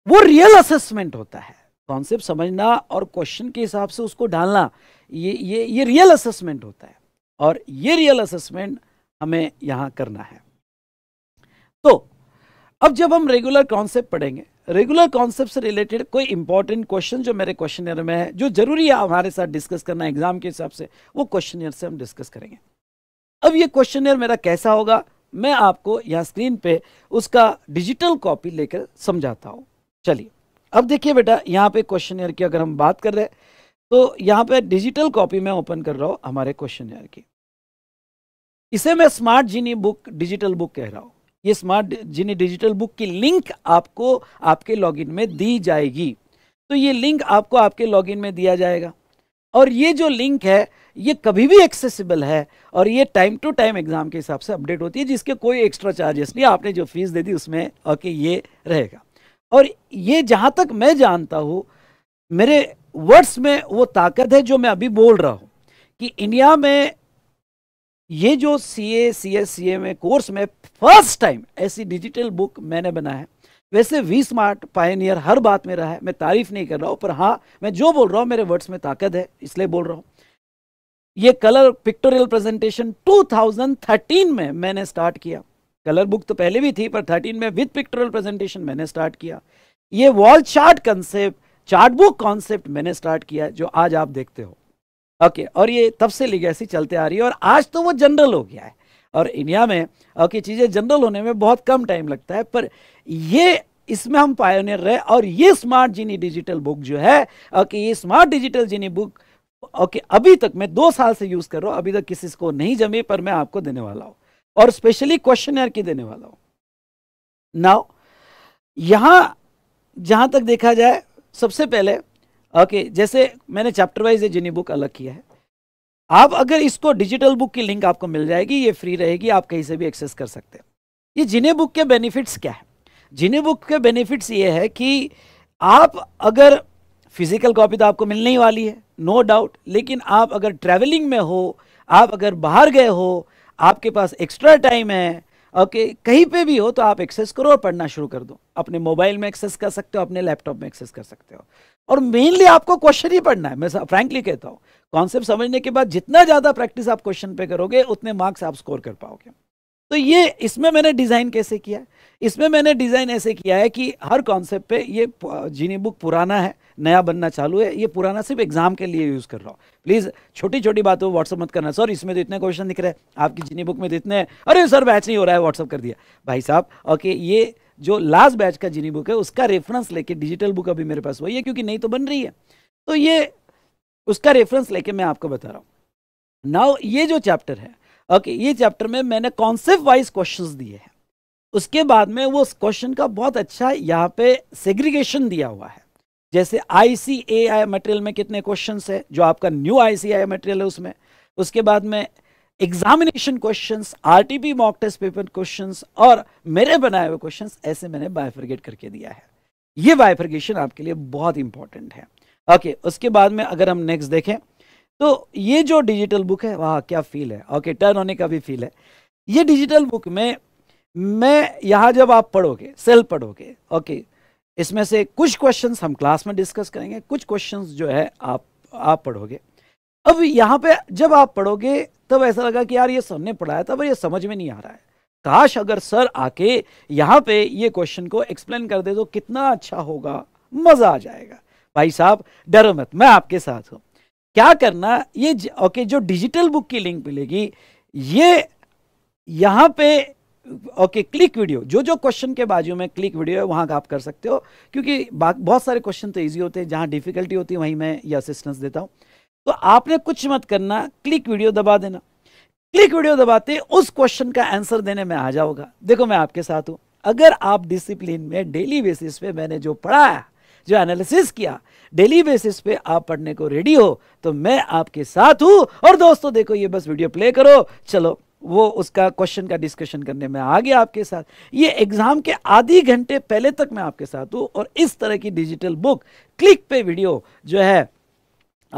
वो रियल असेसमेंट होता है कॉन्सेप्ट समझना और क्वेश्चन के हिसाब से उसको डालना ये ये ये रियल असेसमेंट होता है और ये रियल असेसमेंट हमें यहां करना है तो अब जब हम रेगुलर कॉन्सेप्ट पढ़ेंगे रेगुलर कॉन्सेप्ट से रिलेटेड कोई इंपॉर्टेंट क्वेश्चन जो मेरे क्वेश्चन में है जो जरूरी है हमारे साथ डिस्कस करना एग्जाम के हिसाब से वो क्वेश्चन से हम डिस्कस करेंगे अब ये क्वेश्चन मेरा कैसा होगा मैं आपको यहाँ स्क्रीन पे उसका डिजिटल कॉपी लेकर समझाता हूँ चलिए अब देखिए बेटा यहाँ पे क्वेश्चन की अगर हम बात कर रहे हैं तो यहाँ पे डिजिटल कॉपी में ओपन कर रहा हूँ हमारे क्वेश्चन की इसे मैं smart genie book digital book कह रहा हूँ ये स्मार्ट जीनी डिजिटल बुक की लिंक आपको आपके लॉगिन में दी जाएगी तो ये लिंक आपको आपके लॉगिन में दिया जाएगा और ये जो लिंक है ये कभी भी एक्सेसिबल है और ये टाइम टू टाइम एग्ज़ाम के हिसाब से अपडेट होती है जिसके कोई एक्स्ट्रा चार्जेस नहीं आपने जो फीस दे दी उसमें ओके ये रहेगा और ये जहाँ तक मैं जानता हूँ मेरे वर्ड्स में वो ताकत है जो मैं अभी बोल रहा हूँ कि इंडिया में ये जो सी ए सी एस सी ए में कोर्स में फर्स्ट टाइम ऐसी डिजिटल बुक मैंने बनाया है वैसे वी स्मार्ट पायनियर हर बात में रहा है मैं तारीफ नहीं कर रहा हूँ पर हाँ मैं जो बोल रहा हूँ मेरे वर्ड्स में ताकत है इसलिए बोल रहा हूँ ये कलर पिक्टोरियल प्रेजेंटेशन 2013 में मैंने स्टार्ट किया कलर बुक तो पहले भी थी पर 13 में विद पिक्टोरियल प्रेजेंटेशन मैंने स्टार्ट किया ये wall chart concept chart book concept मैंने स्टार्ट किया है जो आज आप देखते हो ओके okay, और ये तब से लिगेसी चलते आ रही है और आज तो वो जनरल हो गया है और इंडिया में ओके चीज़ें जनरल होने में बहुत कम टाइम लगता है पर ये इसमें हम पायोनियर रहे और ये स्मार्ट जीनी डिजिटल बुक जो है ओके ये smart digital genie book okay अभी तक मैं दो साल से यूज़ कर रहा हूँ अभी तक किसी को नहीं जमी पर मैं आपको देने वाला हूँ और स्पेशली क्वेश्चन की देने वाला हूँ नाउ यहाँ जहाँ तक देखा जाए सबसे पहले ओके जैसे मैंने चैप्टर वाइज ये जिनी बुक अलग किया है आप अगर इसको डिजिटल बुक की लिंक आपको मिल जाएगी ये फ्री रहेगी आप कहीं से भी एक्सेस कर सकते हैं ये जिने बुक के बेनिफिट्स क्या है जिने बुक के बेनिफिट्स ये है कि आप अगर फिजिकल कॉपी तो आपको मिलने ही वाली है नो no डाउट लेकिन आप अगर ट्रैवलिंग में हो आप अगर बाहर गए हो आपके पास एक्स्ट्रा टाइम है ओके okay, कहीं पे भी हो तो आप एक्सेस करो और पढ़ना शुरू कर दो अपने मोबाइल में एक्सेस कर सकते हो अपने लैपटॉप में एक्सेस कर सकते हो और मेनली आपको क्वेश्चन ही पढ़ना है मैं फ्रैंकली कहता हूँ कॉन्सेप्ट समझने के बाद जितना ज़्यादा प्रैक्टिस आप क्वेश्चन पे करोगे उतने मार्क्स आप स्कोर कर पाओगे तो ये इसमें मैंने डिज़ाइन कैसे किया इसमें मैंने डिज़ाइन ऐसे किया है कि हर कॉन्सेप्ट पे ये जीनी बुक पुराना है नया बनना चालू है ये पुराना सिर्फ एग्जाम के लिए यूज़ कर रहा हूँ प्लीज़ छोटी छोटी बातों व्हाट्सअप मत करना सर इसमें तो इतने क्वेश्चन दिख रहे हैं आपकी जिनी बुक में तो इतने अरे सर बैच नहीं हो रहा है व्हाट्सअप कर दिया भाई साहब ओके ये जो लास्ट बैच का जिनी बुक है उसका रेफरेंस लेके डिजिटल बुक अभी मेरे पास वही है क्योंकि नहीं तो बन रही है तो ये उसका रेफरेंस लेके मैं आपको बता रहा हूँ नाउ ये जो चैप्टर है ओके ये चैप्टर में मैंने कॉन्सेप्ट वाइज क्वेश्चन दिए हैं उसके बाद में वो क्वेश्चन का बहुत अच्छा यहाँ पे सेग्रीगेशन दिया हुआ है जैसे आई सी ए आई मटेरियल में कितने क्वेश्चंस है जो आपका न्यू आई सी आई मटेरियल है उसमें उसके बाद में examination questions RTP mock test paper questions और मेरे बनाए हुए क्वेश्चंस ऐसे मैंने बायफर्गेट करके दिया है ये बायफर्गेशन आपके लिए बहुत इंपॉर्टेंट है ओके okay, उसके बाद में अगर हम नेक्स्ट देखें तो ये जो डिजिटल बुक है वहाँ क्या फील है ओके टर्न होने का भी फील है ये डिजिटल बुक में मैं यहाँ जब आप पढ़ोगे सेल पढ़ोगे ओके okay, इसमें से कुछ क्वेश्चंस हम क्लास में डिस्कस करेंगे कुछ क्वेश्चंस जो है आप आप पढ़ोगे अब यहाँ पे जब आप पढ़ोगे तब ऐसा लगा कि यार ये सर ने पढ़ाया था पर ये समझ में नहीं आ रहा है काश अगर सर आके यहाँ पे ये क्वेश्चन को एक्सप्लेन कर दे तो कितना अच्छा होगा मज़ा आ जाएगा भाई साहब डरो मत मैं आपके साथ हूँ क्या करना ये ओके जो डिजिटल बुक की लिंक मिलेगी ये यहाँ पे ओके क्लिक वीडियो जो जो क्वेश्चन के बाजू में क्लिक वीडियो है का आप कर सकते हो क्योंकि बहुत सारे क्वेश्चन तो ईजी होते हैं जहां डिफिकल्टी होती है वहीं मैं ये असिस्टेंस देता हूं तो आपने कुछ मत करना क्लिक वीडियो दबा देना क्लिक वीडियो दबाते उस क्वेश्चन का आंसर देने में आ जाओगा देखो मैं आपके साथ हूं अगर आप डिसिप्लिन में डेली बेसिस पे मैंने जो पढ़ाया जो एनालिसिस किया डेली बेसिस पे आप पढ़ने को रेडी हो तो मैं आपके साथ हूं और दोस्तों देखो ये बस वीडियो प्ले करो चलो वो उसका क्वेश्चन का डिस्कशन करने में आ गया आपके साथ ये एग्ज़ाम के आधे घंटे पहले तक मैं आपके साथ हूँ और इस तरह की डिजिटल बुक क्लिक पे वीडियो जो है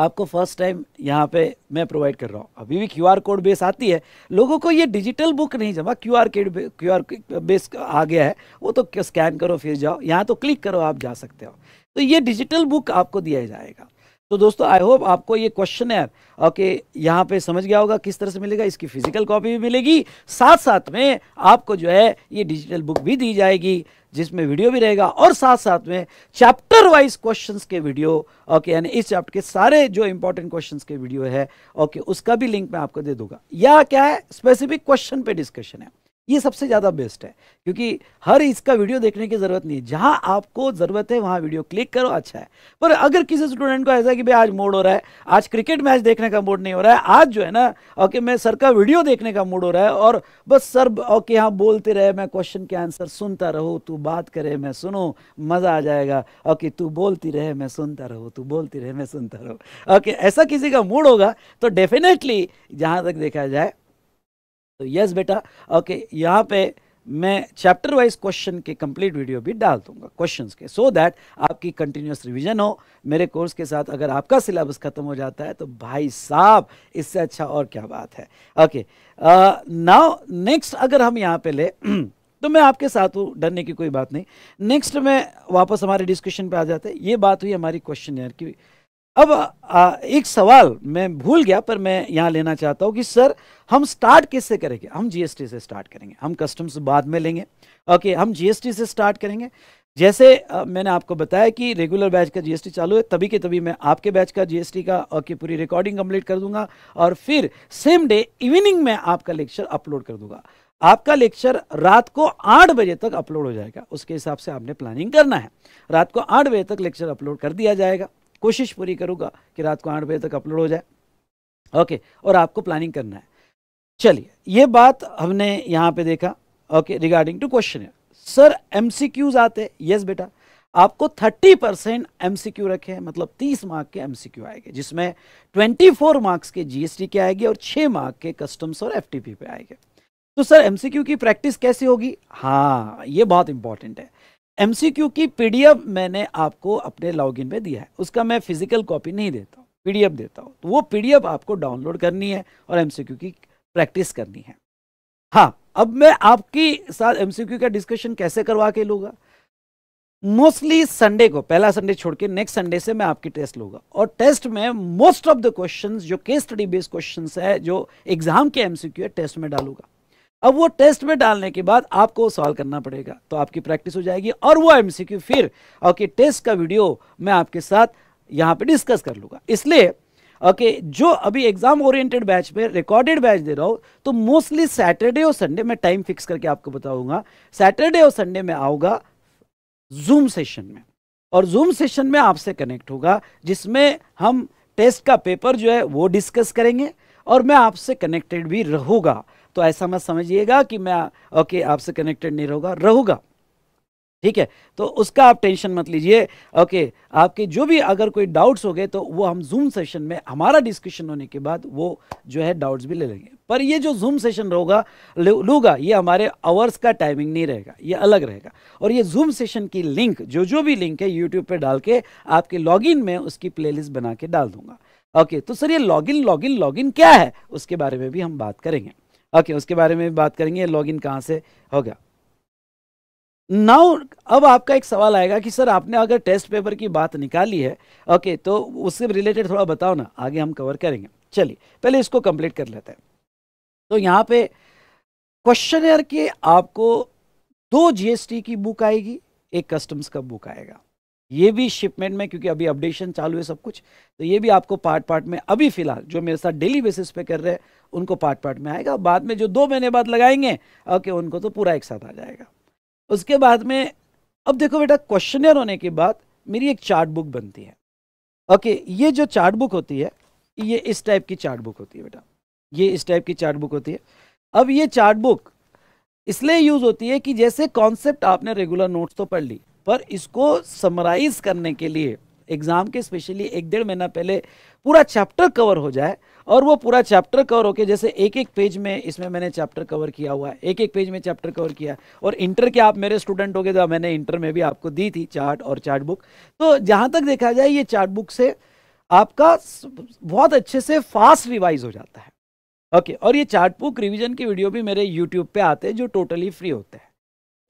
आपको फर्स्ट टाइम यहाँ पे मैं प्रोवाइड कर रहा हूँ अभी भी क्यूआर कोड बेस आती है लोगों को ये डिजिटल बुक नहीं जमा क्यूआर कोड आर बेस आ गया है वो तो स्कैन करो फिर जाओ यहाँ तो क्लिक करो आप जा सकते हो तो ये डिजिटल बुक आपको दिया जाएगा तो दोस्तों आई होप आपको ये क्वेश्चन है ओके यहाँ पे समझ गया होगा किस तरह से मिलेगा इसकी फिजिकल कॉपी भी मिलेगी साथ साथ में आपको जो है ये डिजिटल बुक भी दी जाएगी जिसमें वीडियो भी रहेगा और साथ साथ में चैप्टर वाइज क्वेश्चंस के वीडियो ओके यानी इस चैप्टर के सारे जो इंपॉर्टेंट क्वेश्चंस के वीडियो है ओके उसका भी लिंक मैं आपको दे दूंगा या क्या है स्पेसिफिक क्वेश्चन पे डिस्कशन है ये सबसे ज़्यादा बेस्ट है क्योंकि हर इसका वीडियो देखने की ज़रूरत नहीं है जहां आपको ज़रूरत है वहाँ वीडियो क्लिक करो अच्छा है पर अगर किसी स्टूडेंट को ऐसा है कि भाई आज मूड हो रहा है आज क्रिकेट मैच देखने का मूड नहीं हो रहा है आज जो है ना ओके मैं सर का वीडियो देखने का मूड हो रहा है और बस सर ओके हाँ बोलते रहे मैं क्वेश्चन के आंसर सुनता रहो तू बात करे मैं सुनो मज़ा आ जाएगा ओके तू बोलती रहे मैं सुनता रहो तू बोलती रहे मैं सुनता रहो ओके ऐसा किसी का मूड होगा तो डेफिनेटली जहां तक देखा जाए तो यस बेटा ओके यहाँ पे मैं चैप्टर वाइज क्वेश्चन के कंप्लीट वीडियो भी डाल दूंगा क्वेश्चंस के सो so दैट आपकी कंटिन्यूस रिवीजन हो मेरे कोर्स के साथ अगर आपका सिलेबस खत्म हो जाता है तो भाई साहब इससे अच्छा और क्या बात है ओके नाउ नेक्स्ट अगर हम यहाँ पे ले (clears throat) तो मैं आपके साथ हूँ डरने की कोई बात नहीं नेक्स्ट में वापस हमारे डिस्कशन पे आ जाते हैं ये बात हुई हमारी क्वेश्चन की अब आ, एक सवाल मैं भूल गया पर मैं यहाँ लेना चाहता हूँ कि सर हम स्टार्ट किससे करेंगे हम जीएसटी से स्टार्ट करेंगे हम कस्टम्स बाद में लेंगे ओके हम जीएसटी से स्टार्ट करेंगे जैसे आ, मैंने आपको बताया कि रेगुलर बैच का जीएसटी चालू है तभी के तभी मैं आपके बैच का जीएसटी का ओके पूरी रिकॉर्डिंग कंप्लीट कर दूंगा और फिर सेम डे इवनिंग में आपका लेक्चर अपलोड कर दूंगा आपका लेक्चर रात को आठ बजे तक अपलोड हो जाएगा उसके हिसाब से आपने प्लानिंग करना है रात को आठ बजे तक लेक्चर अपलोड कर दिया जाएगा कोशिश पूरी करूँगा कि रात को आठ बजे तक अपलोड हो जाए ओके और आपको प्लानिंग करना है चलिए ये बात हमने यहाँ पे देखा okay regarding to question sir M C Qs आते यस बेटा आपको 30 परसेंट एम रखे हैं मतलब 30 मार्क के एम आएंगे जिसमें 24 मार्क्स के जीएसटी के आएंगे और 6 मार्क के कस्टम्स और एफटीपी पे आएंगे तो सर एम की प्रैक्टिस कैसी होगी हाँ ये बहुत इंपॉर्टेंट है एमसीक्यू की पीडीएफ मैंने आपको अपने लॉगिन पे दिया है उसका मैं फिजिकल कॉपी नहीं देता हूँ पीडीएफ देता हूँ तो वो पीडीएफ आपको डाउनलोड करनी है और क्यू की प्रैक्टिस करनी है हाँ अब मैं आपकी साथ एमसीक्यू का डिस्कशन कैसे करवा के लूँगा मोस्टली संडे को पहला संडे छोड़ के नेक्स्ट संडे से मैं आपकी टेस्ट लूँगा और टेस्ट में मोस्ट ऑफ द क्वेश्चन जो केस स्टडी बेस्ड क्वेश्चन है जो एग्जाम के एमसीक्यू है टेस्ट में डालूंगा अब वो टेस्ट में डालने के बाद आपको सॉल्व करना पड़ेगा तो आपकी प्रैक्टिस हो जाएगी और वो एमसीक्यू फिर ओके टेस्ट का वीडियो मैं आपके साथ यहाँ पे डिस्कस कर लूँगा इसलिए ओके जो अभी एग्जाम ओरिएंटेड बैच में रिकॉर्डेड बैच दे रहा हूँ तो मोस्टली सैटरडे और संडे में टाइम फिक्स करके आपको बताऊँगा सैटरडे और संडे में आऊँगा जूम सेशन में और जूम सेशन में आपसे कनेक्ट होगा जिसमें हम टेस्ट का पेपर जो है वो डिस्कस करेंगे और मैं आपसे कनेक्टेड भी रहूँगा तो ऐसा मत समझिएगा कि मैं ओके आपसे कनेक्टेड नहीं रहूंगा रहूंगा ठीक है तो उसका आप टेंशन मत लीजिए ओके आपके जो भी अगर कोई डाउट्स हो गए तो वो हम जूम सेशन में हमारा डिस्कशन होने के बाद वो जो है डाउट्स भी ले लेंगे पर ये जो जूम सेशन रहेगा लूगा ये हमारे आवर्स का टाइमिंग नहीं रहेगा ये अलग रहेगा और ये जूम सेशन की लिंक जो जो भी लिंक है यूट्यूब पर डाल के आपके लॉगिन में उसकी प्ले बना के डाल दूंगा ओके तो सर ये लॉगिन लॉगिन लॉगिन क्या है उसके बारे में भी हम बात करेंगे ओके उसके बारे में भी बात करेंगे लॉग इन कहाँ से होगा नाउ अब आपका एक सवाल आएगा कि सर आपने अगर टेस्ट पेपर की बात निकाली है ओके तो उससे रिलेटेड थोड़ा बताओ ना आगे हम कवर करेंगे चलिए पहले इसको कंप्लीट कर लेते हैं तो यहाँ पे क्वेश्चन के आपको दो जीएसटी की बुक आएगी एक कस्टम्स का बुक आएगा ये भी शिपमेंट में क्योंकि अभी अपडेशन चालू है सब कुछ तो ये भी आपको पार्ट पार्ट में अभी फिलहाल जो मेरे साथ डेली बेसिस पे कर रहे हैं उनको पार्ट पार्ट में आएगा बाद में जो दो महीने बाद लगाएंगे ओके उनको तो पूरा एक साथ आ जाएगा उसके बाद में अब देखो बेटा क्वेश्चनर होने के बाद मेरी एक चार्ट बुक बनती है ओके ये जो चार्ट बुक होती है ये इस टाइप की चार्ट बुक होती है बेटा ये इस टाइप की चार्ट बुक होती है अब ये चार्ट बुक इसलिए यूज़ होती है कि जैसे कॉन्सेप्ट आपने रेगुलर नोट्स तो पढ़ ली पर इसको समराइज करने के लिए एग्ज़ाम के स्पेशली एक डेढ़ महीना पहले पूरा चैप्टर कवर हो जाए और वो पूरा चैप्टर कवर होके जैसे एक एक पेज में इसमें मैंने चैप्टर कवर किया हुआ है एक एक पेज में चैप्टर कवर किया और इंटर के आप मेरे स्टूडेंट हो गए तो मैंने इंटर में भी आपको दी थी चार्ट और चार्ट बुक तो जहाँ तक देखा जाए ये चार्ट बुक से आपका बहुत अच्छे से फास्ट रिवाइज हो जाता है ओके और ये चार्ट बुक रिविजन के वीडियो भी मेरे यूट्यूब पर आते हैं जो टोटली फ्री होते हैं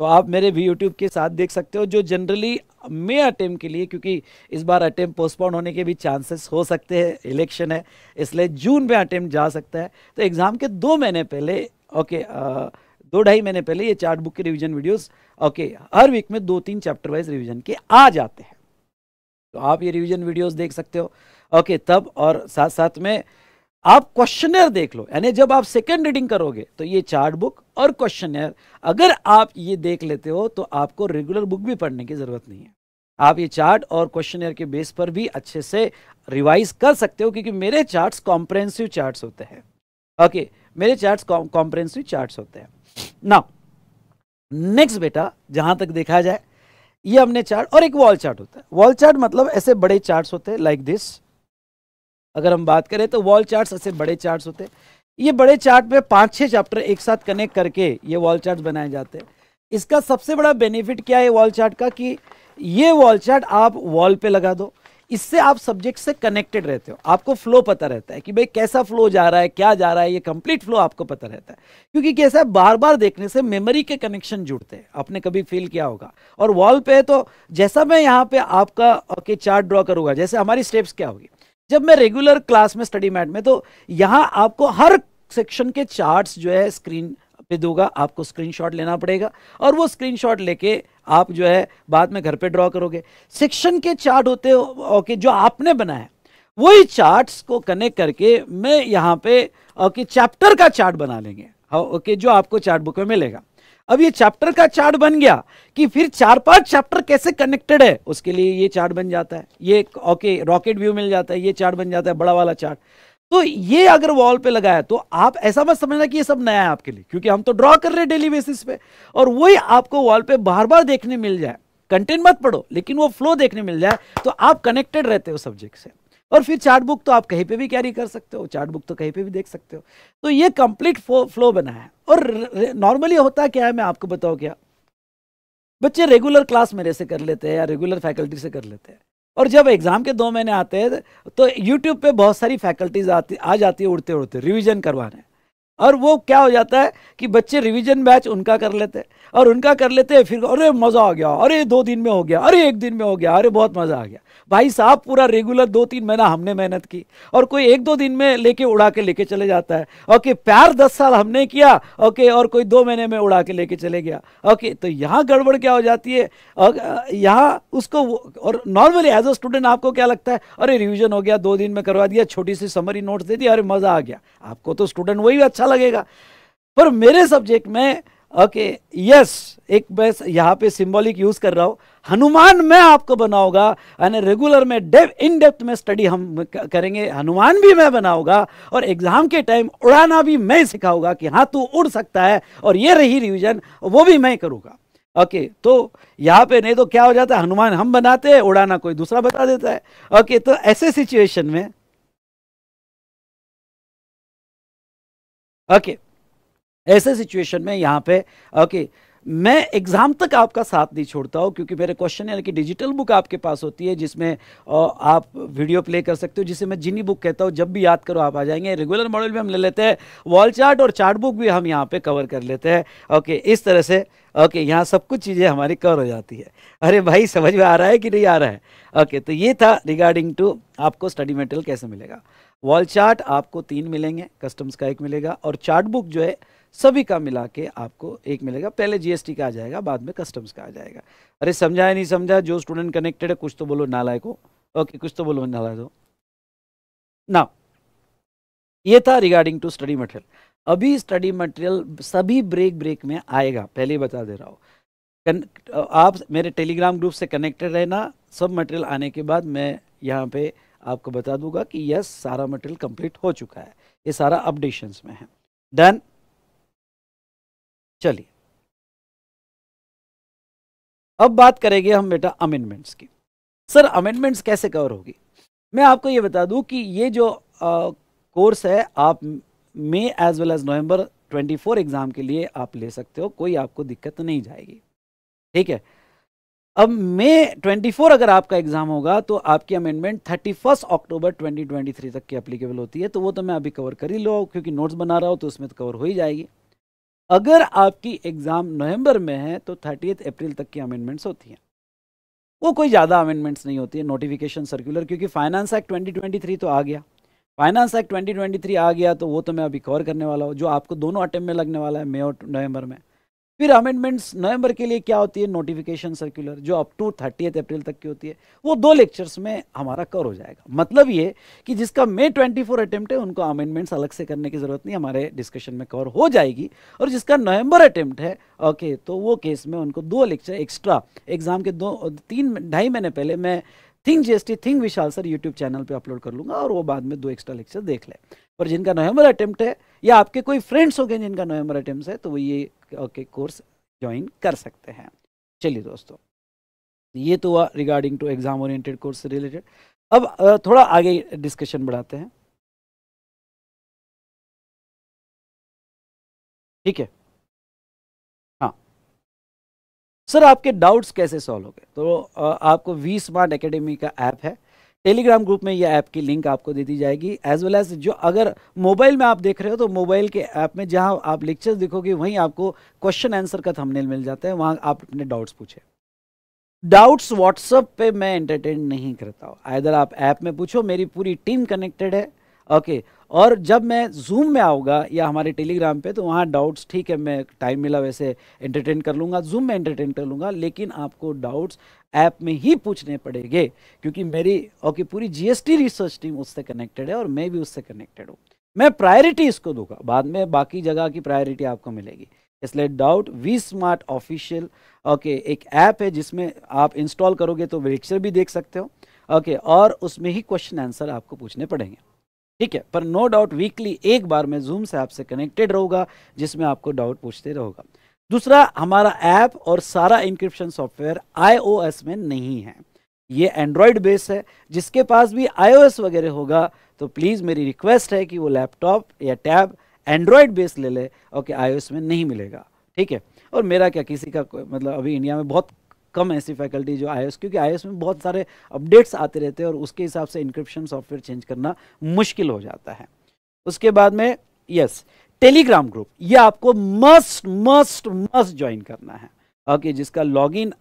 तो आप मेरे भी यूट्यूब के साथ देख सकते हो जो जनरली मे अटेम्प के लिए क्योंकि इस बार अटेम्प पोस्टपोन होने के भी चांसेस हो सकते हैं इलेक्शन है इसलिए जून में अटेम्प्ट जा सकता है तो एग्ज़ाम के दो महीने पहले ओके आ, दो ढाई महीने पहले ये चार्ट बुक के रिविजन वीडियोस ओके हर वीक में दो तीन चैप्टर वाइज रिविजन के आ जाते हैं तो आप ये रिविजन वीडियोस देख सकते हो ओके तब और साथ साथ में आप क्वेश्चनर देख लो यानी जब आप सेकेंड रीडिंग करोगे तो ये चार्ट बुक और क्वेश्चनर अगर आप ये देख लेते हो तो आपको रेगुलर बुक भी पढ़ने की ज़रूरत नहीं है आप ये चार्ट और क्वेश्चनर के बेस पर भी अच्छे से रिवाइज कर सकते हो क्योंकि मेरे चार्ट्स कॉम्प्रेंसिव चार्ट्स होते हैं ओके मेरे चार्ट्स कॉम्प्रेंसिव चार्ट्स होते हैं ना नेक्स्ट बेटा जहां तक देखा जाए ये हमने चार्ट और एक वॉल चार्ट होता है वॉल चार्ट मतलब ऐसे बड़े चार्ट्स होते हैं लाइक दिस अगर हम बात करें तो वॉल चार्ट्स ऐसे बड़े चार्ट्स होते हैं ये बड़े चार्ट में पाँच छः चैप्टर एक साथ कनेक्ट करके ये वॉल चार्ट बनाए जाते हैं इसका सबसे बड़ा बेनिफिट क्या है वॉल चार्ट का कि ये वॉल चार्ट आप वॉल पे लगा दो इससे आप सब्जेक्ट से कनेक्टेड रहते हो आपको फ्लो पता रहता है कि भाई कैसा फ्लो जा रहा है क्या जा रहा है ये कंप्लीट फ्लो आपको पता रहता है क्योंकि कैसा है बार बार देखने से मेमोरी के कनेक्शन जुड़ते हैं आपने कभी फील किया होगा और वॉल पे तो जैसा मैं यहाँ पे आपका के चार्ट ड्रॉ करूँगा जैसे हमारी स्टेप्स क्या होगी जब मैं रेगुलर क्लास में स्टडी मैट में तो यहाँ आपको हर सेक्शन के चार्ट्स जो है स्क्रीन पे दूंगा आपको स्क्रीनशॉट लेना पड़ेगा और वो स्क्रीनशॉट लेके आप जो है बाद में घर पे ड्रॉ करोगे सेक्शन के चार्ट होते ओके जो आपने बनाया वही चार्ट्स को कनेक्ट करके मैं यहाँ पे ओके चैप्टर का चार्ट बना लेंगे ओके हाँ, जो आपको चार्ट बुक में मिलेगा अब ये चैप्टर का चार्ट बन गया कि फिर चार पांच चैप्टर कैसे कनेक्टेड है उसके लिए ये चार्ट बन जाता है ये ओके रॉकेट व्यू मिल जाता है ये चार्ट बन जाता है बड़ा वाला चार्ट तो ये अगर वॉल पे लगाया तो आप ऐसा मत समझना कि ये सब नया है आपके लिए क्योंकि हम तो ड्रॉ कर रहे हैं डेली बेसिस पे और वही आपको वॉल पे बार बार देखने मिल जाए कंटेंट मत पढ़ो लेकिन वो फ्लो देखने मिल जाए तो आप कनेक्टेड रहते हो सब्जेक्ट से और फिर चार्ट बुक तो आप कहीं पे भी कैरी कर सकते हो चार्ट बुक तो कहीं पे भी देख सकते हो तो ये कंप्लीट फ्लो बना है और नॉर्मली होता क्या है मैं आपको बताऊँ क्या बच्चे रेगुलर क्लास मेरे से कर लेते हैं या रेगुलर फैकल्टी से कर लेते हैं और जब एग्ज़ाम के दो महीने आते हैं तो यूट्यूब पे बहुत सारी फैकल्टीज आती आ जाती है उड़ते उड़ते रिविजन करवाने और वो क्या हो जाता है कि बच्चे रिविज़न बैच उनका कर लेते हैं और उनका कर लेते हैं फिर अरे मज़ा आ गया अरे दो दिन में हो गया अरे एक दिन में हो गया अरे बहुत मज़ा आ गया भाई साहब पूरा रेगुलर दो तीन महीना हमने मेहनत की और कोई एक दो दिन में लेके उड़ा के लेके चले जाता है ओके प्यार दस साल हमने किया ओके और कोई दो महीने में उड़ा के लेके चले गया ओके तो यहाँ गड़बड़ क्या हो जाती है यहाँ उसको और नॉर्मली एज अ स्टूडेंट आपको क्या लगता है अरे रिविजन हो गया दो दिन में करवा दिया छोटी सी समरी नोट्स दे दी अरे मज़ा आ गया आपको तो स्टूडेंट वही अच्छा लगेगा पर मेरे सब्जेक्ट में ओके यस एक बस यहाँ पे सिंबॉलिक यूज कर रहा हूँ हनुमान मैं आपको बनाऊंगा यानी रेगुलर में डेव इन डेप्थ में स्टडी हम करेंगे हनुमान भी मैं बनाऊंगा और एग्जाम के टाइम उड़ाना भी मैं सिखाऊंगा कि हाँ तू उड़ सकता है और ये रही रिविजन वो भी मैं करूँगा ओके okay, तो यहाँ पे नहीं तो क्या हो जाता है हनुमान हम बनाते हैं उड़ाना कोई दूसरा बता देता है ओके okay, तो ऐसे सिचुएशन में ओके okay, ऐसे सिचुएशन में यहाँ पे ओके मैं एग्ज़ाम तक आपका साथ नहीं छोड़ता हूँ क्योंकि मेरे क्वेश्चन यानी कि डिजिटल बुक आपके पास होती है जिसमें आप वीडियो प्ले कर सकते हो जिसे मैं जिनी बुक कहता हूँ जब भी याद करो आप आ जाएंगे रेगुलर मॉडल में हम ले लेते हैं वॉल चार्ट और चार्ट बुक भी हम यहाँ पे कवर कर लेते हैं ओके इस तरह से ओके यहाँ सब कुछ चीज़ें हमारी कवर हो जाती है अरे भाई समझ में आ रहा है कि नहीं आ रहा है ओके तो ये था रिगार्डिंग टू आपको स्टडी मेटेरियल कैसे मिलेगा वॉल चार्ट आपको तीन मिलेंगे कस्टम्स का एक मिलेगा और चार्ट बुक जो है सभी का मिला के आपको एक मिलेगा पहले जीएसटी का आ जाएगा बाद में कस्टम्स का आ जाएगा अरे समझाया नहीं समझा जो स्टूडेंट कनेक्टेड है कुछ तो बोलो नालायक हो ओके कुछ तो बोलो नालायक हो ना ये था रिगार्डिंग टू स्टडी मटेरियल अभी स्टडी मटेरियल सभी ब्रेक ब्रेक में आएगा पहले ही बता दे रहा हूँ आप मेरे टेलीग्राम ग्रुप से कनेक्टेड रहना सब मटेरियल आने के बाद मैं यहाँ पे आपको बता दूंगा कि यस सारा मटेरियल कंप्लीट हो चुका है ये सारा अपडेशंस में है डन चलिए अब बात करेंगे हम बेटा अमेंडमेंट्स की सर अमेंडमेंट्स कैसे कवर होगी मैं आपको ये बता दूं कि ये जो कोर्स है आप May as well as November 24 exam के लिए आप ले सकते हो कोई आपको दिक्कत नहीं जाएगी ठीक है अब मई 24 अगर आपका एग्ज़ाम होगा तो आपकी अमेंडमेंट 31 अक्टूबर 2023 तक की अप्लीकेबल होती है तो वो तो मैं अभी कवर कर ही लो क्योंकि नोट्स बना रहा हूँ तो उसमें तो कवर हो ही जाएगी अगर आपकी एग्ज़ाम नवंबर में है तो थर्टी अप्रैल तक की अमेंडमेंट्स होती हैं वो कोई ज़्यादा अमेंडमेंट्स नहीं होती है नोटिफिकेशन सर्कुलर क्योंकि फाइनेंस एक्ट 2023 तो आ गया फाइनेंस एक्ट 2023 आ गया तो वो तो मैं अभी कवर करने वाला हूँ जो आपको दोनों अटैम्प में लगने वाला है मे और नवंबर में फिर अमेंडमेंट्स नवंबर के लिए क्या होती है नोटिफिकेशन सर्कुलर जो अप टू थर्टी अप्रैल तक की होती है वो दो लेक्चर्स में हमारा कवर हो जाएगा मतलब ये कि जिसका मे 24 फोर अटैम्प्ट है उनको अमेंडमेंट्स अलग से करने की ज़रूरत नहीं हमारे डिस्कशन में कवर हो जाएगी और जिसका नवंबर अटेम्प्ट है ओके तो वो केस में उनको दो लेक्चर एक्स्ट्रा एग्ज़ाम के दो तीन ढाई महीने पहले मैं think G think Vishal sir YouTube channel पर अपलोड कर लूँगा और वो बाद में दो एक्स्ट्रा लेक्चर देख लें पर जिनका नवंबर अटेम्प्ट है या आपके कोई फ्रेंड्स हो गए जिनका नवंबर अटेम्प्ट है तो वो ये के कोर्स ज्वाइन कर सकते हैं चलिए दोस्तों ये तो हुआ regarding to exam oriented course से रिलेटेड अब थोड़ा आगे डिस्कशन बढ़ाते हैं ठीक है हाँ सर आपके डाउट्स कैसे सॉल्व हो गए तो आपको वी स्मार्ट एकेडमी का ऐप है टेलीग्राम ग्रुप में ये ऐप की लिंक आपको दे दी जाएगी एज वेल एज जो अगर मोबाइल में आप देख रहे हो तो मोबाइल के ऐप में जहां आप लेक्चर देखोगे वहीं आपको क्वेश्चन आंसर का थंबनेल मिल जाता है वहां आप अपने डाउट्स पूछे डाउट्स व्हाट्सअप पे मैं एंटरटेन नहीं करता हूँ आइर आप ऐप में पूछो मेरी पूरी टीम कनेक्टेड है ओके और जब मैं जूम में आऊँगा या हमारे टेलीग्राम पे तो वहाँ डाउट्स ठीक है मैं टाइम मिला वैसे एंटरटेन कर लूँगा जूम में एंटरटेन कर लूँगा लेकिन आपको डाउट्स ऐप में ही पूछने पड़ेंगे क्योंकि मेरी ओके पूरी जीएसटी रिसर्च टीम उससे कनेक्टेड है और मैं भी उससे कनेक्टेड हूँ मैं प्रायोरिटी इसको दूंगा बाद में बाकी जगह की प्रायोरिटी आपको मिलेगी इसलिए doubt V smart official okay एक ऐप है जिसमें आप इंस्टॉल करोगे तो वेक्चर भी देख सकते हो ओके और उसमें ही क्वेश्चन आंसर आपको पूछने पड़ेंगे ठीक है पर नो डाउट वीकली एक बार में जूम से आपसे कनेक्टेड रहूंगा जिसमें आपको डाउट पूछते रहूंगा दूसरा हमारा ऐप और सारा इंक्रिप्शन सॉफ्टवेयर आईओएस में नहीं है ये एंड्रॉयड बेस है जिसके पास भी आईओएस वगैरह होगा तो प्लीज़ मेरी रिक्वेस्ट है कि वो लैपटॉप या टैब एंड्रॉयड बेस ले ले और कि आईओएस में नहीं मिलेगा ठीक है और मेरा क्या किसी का मतलब अभी इंडिया में बहुत कम ऐसी फैकल्टी जो आई क्योंकि आई में बहुत सारे अपडेट्स आते रहते हैं और उसके हिसाब से इंक्रिप्शन सॉफ्टवेयर चेंज करना मुश्किल हो जाता है उसके बाद में यस टेलीग्राम ग्रुप ये आपको मस्ट मस्ट मस्ट ज्वाइन करना है ओके okay, जिसका लॉगिन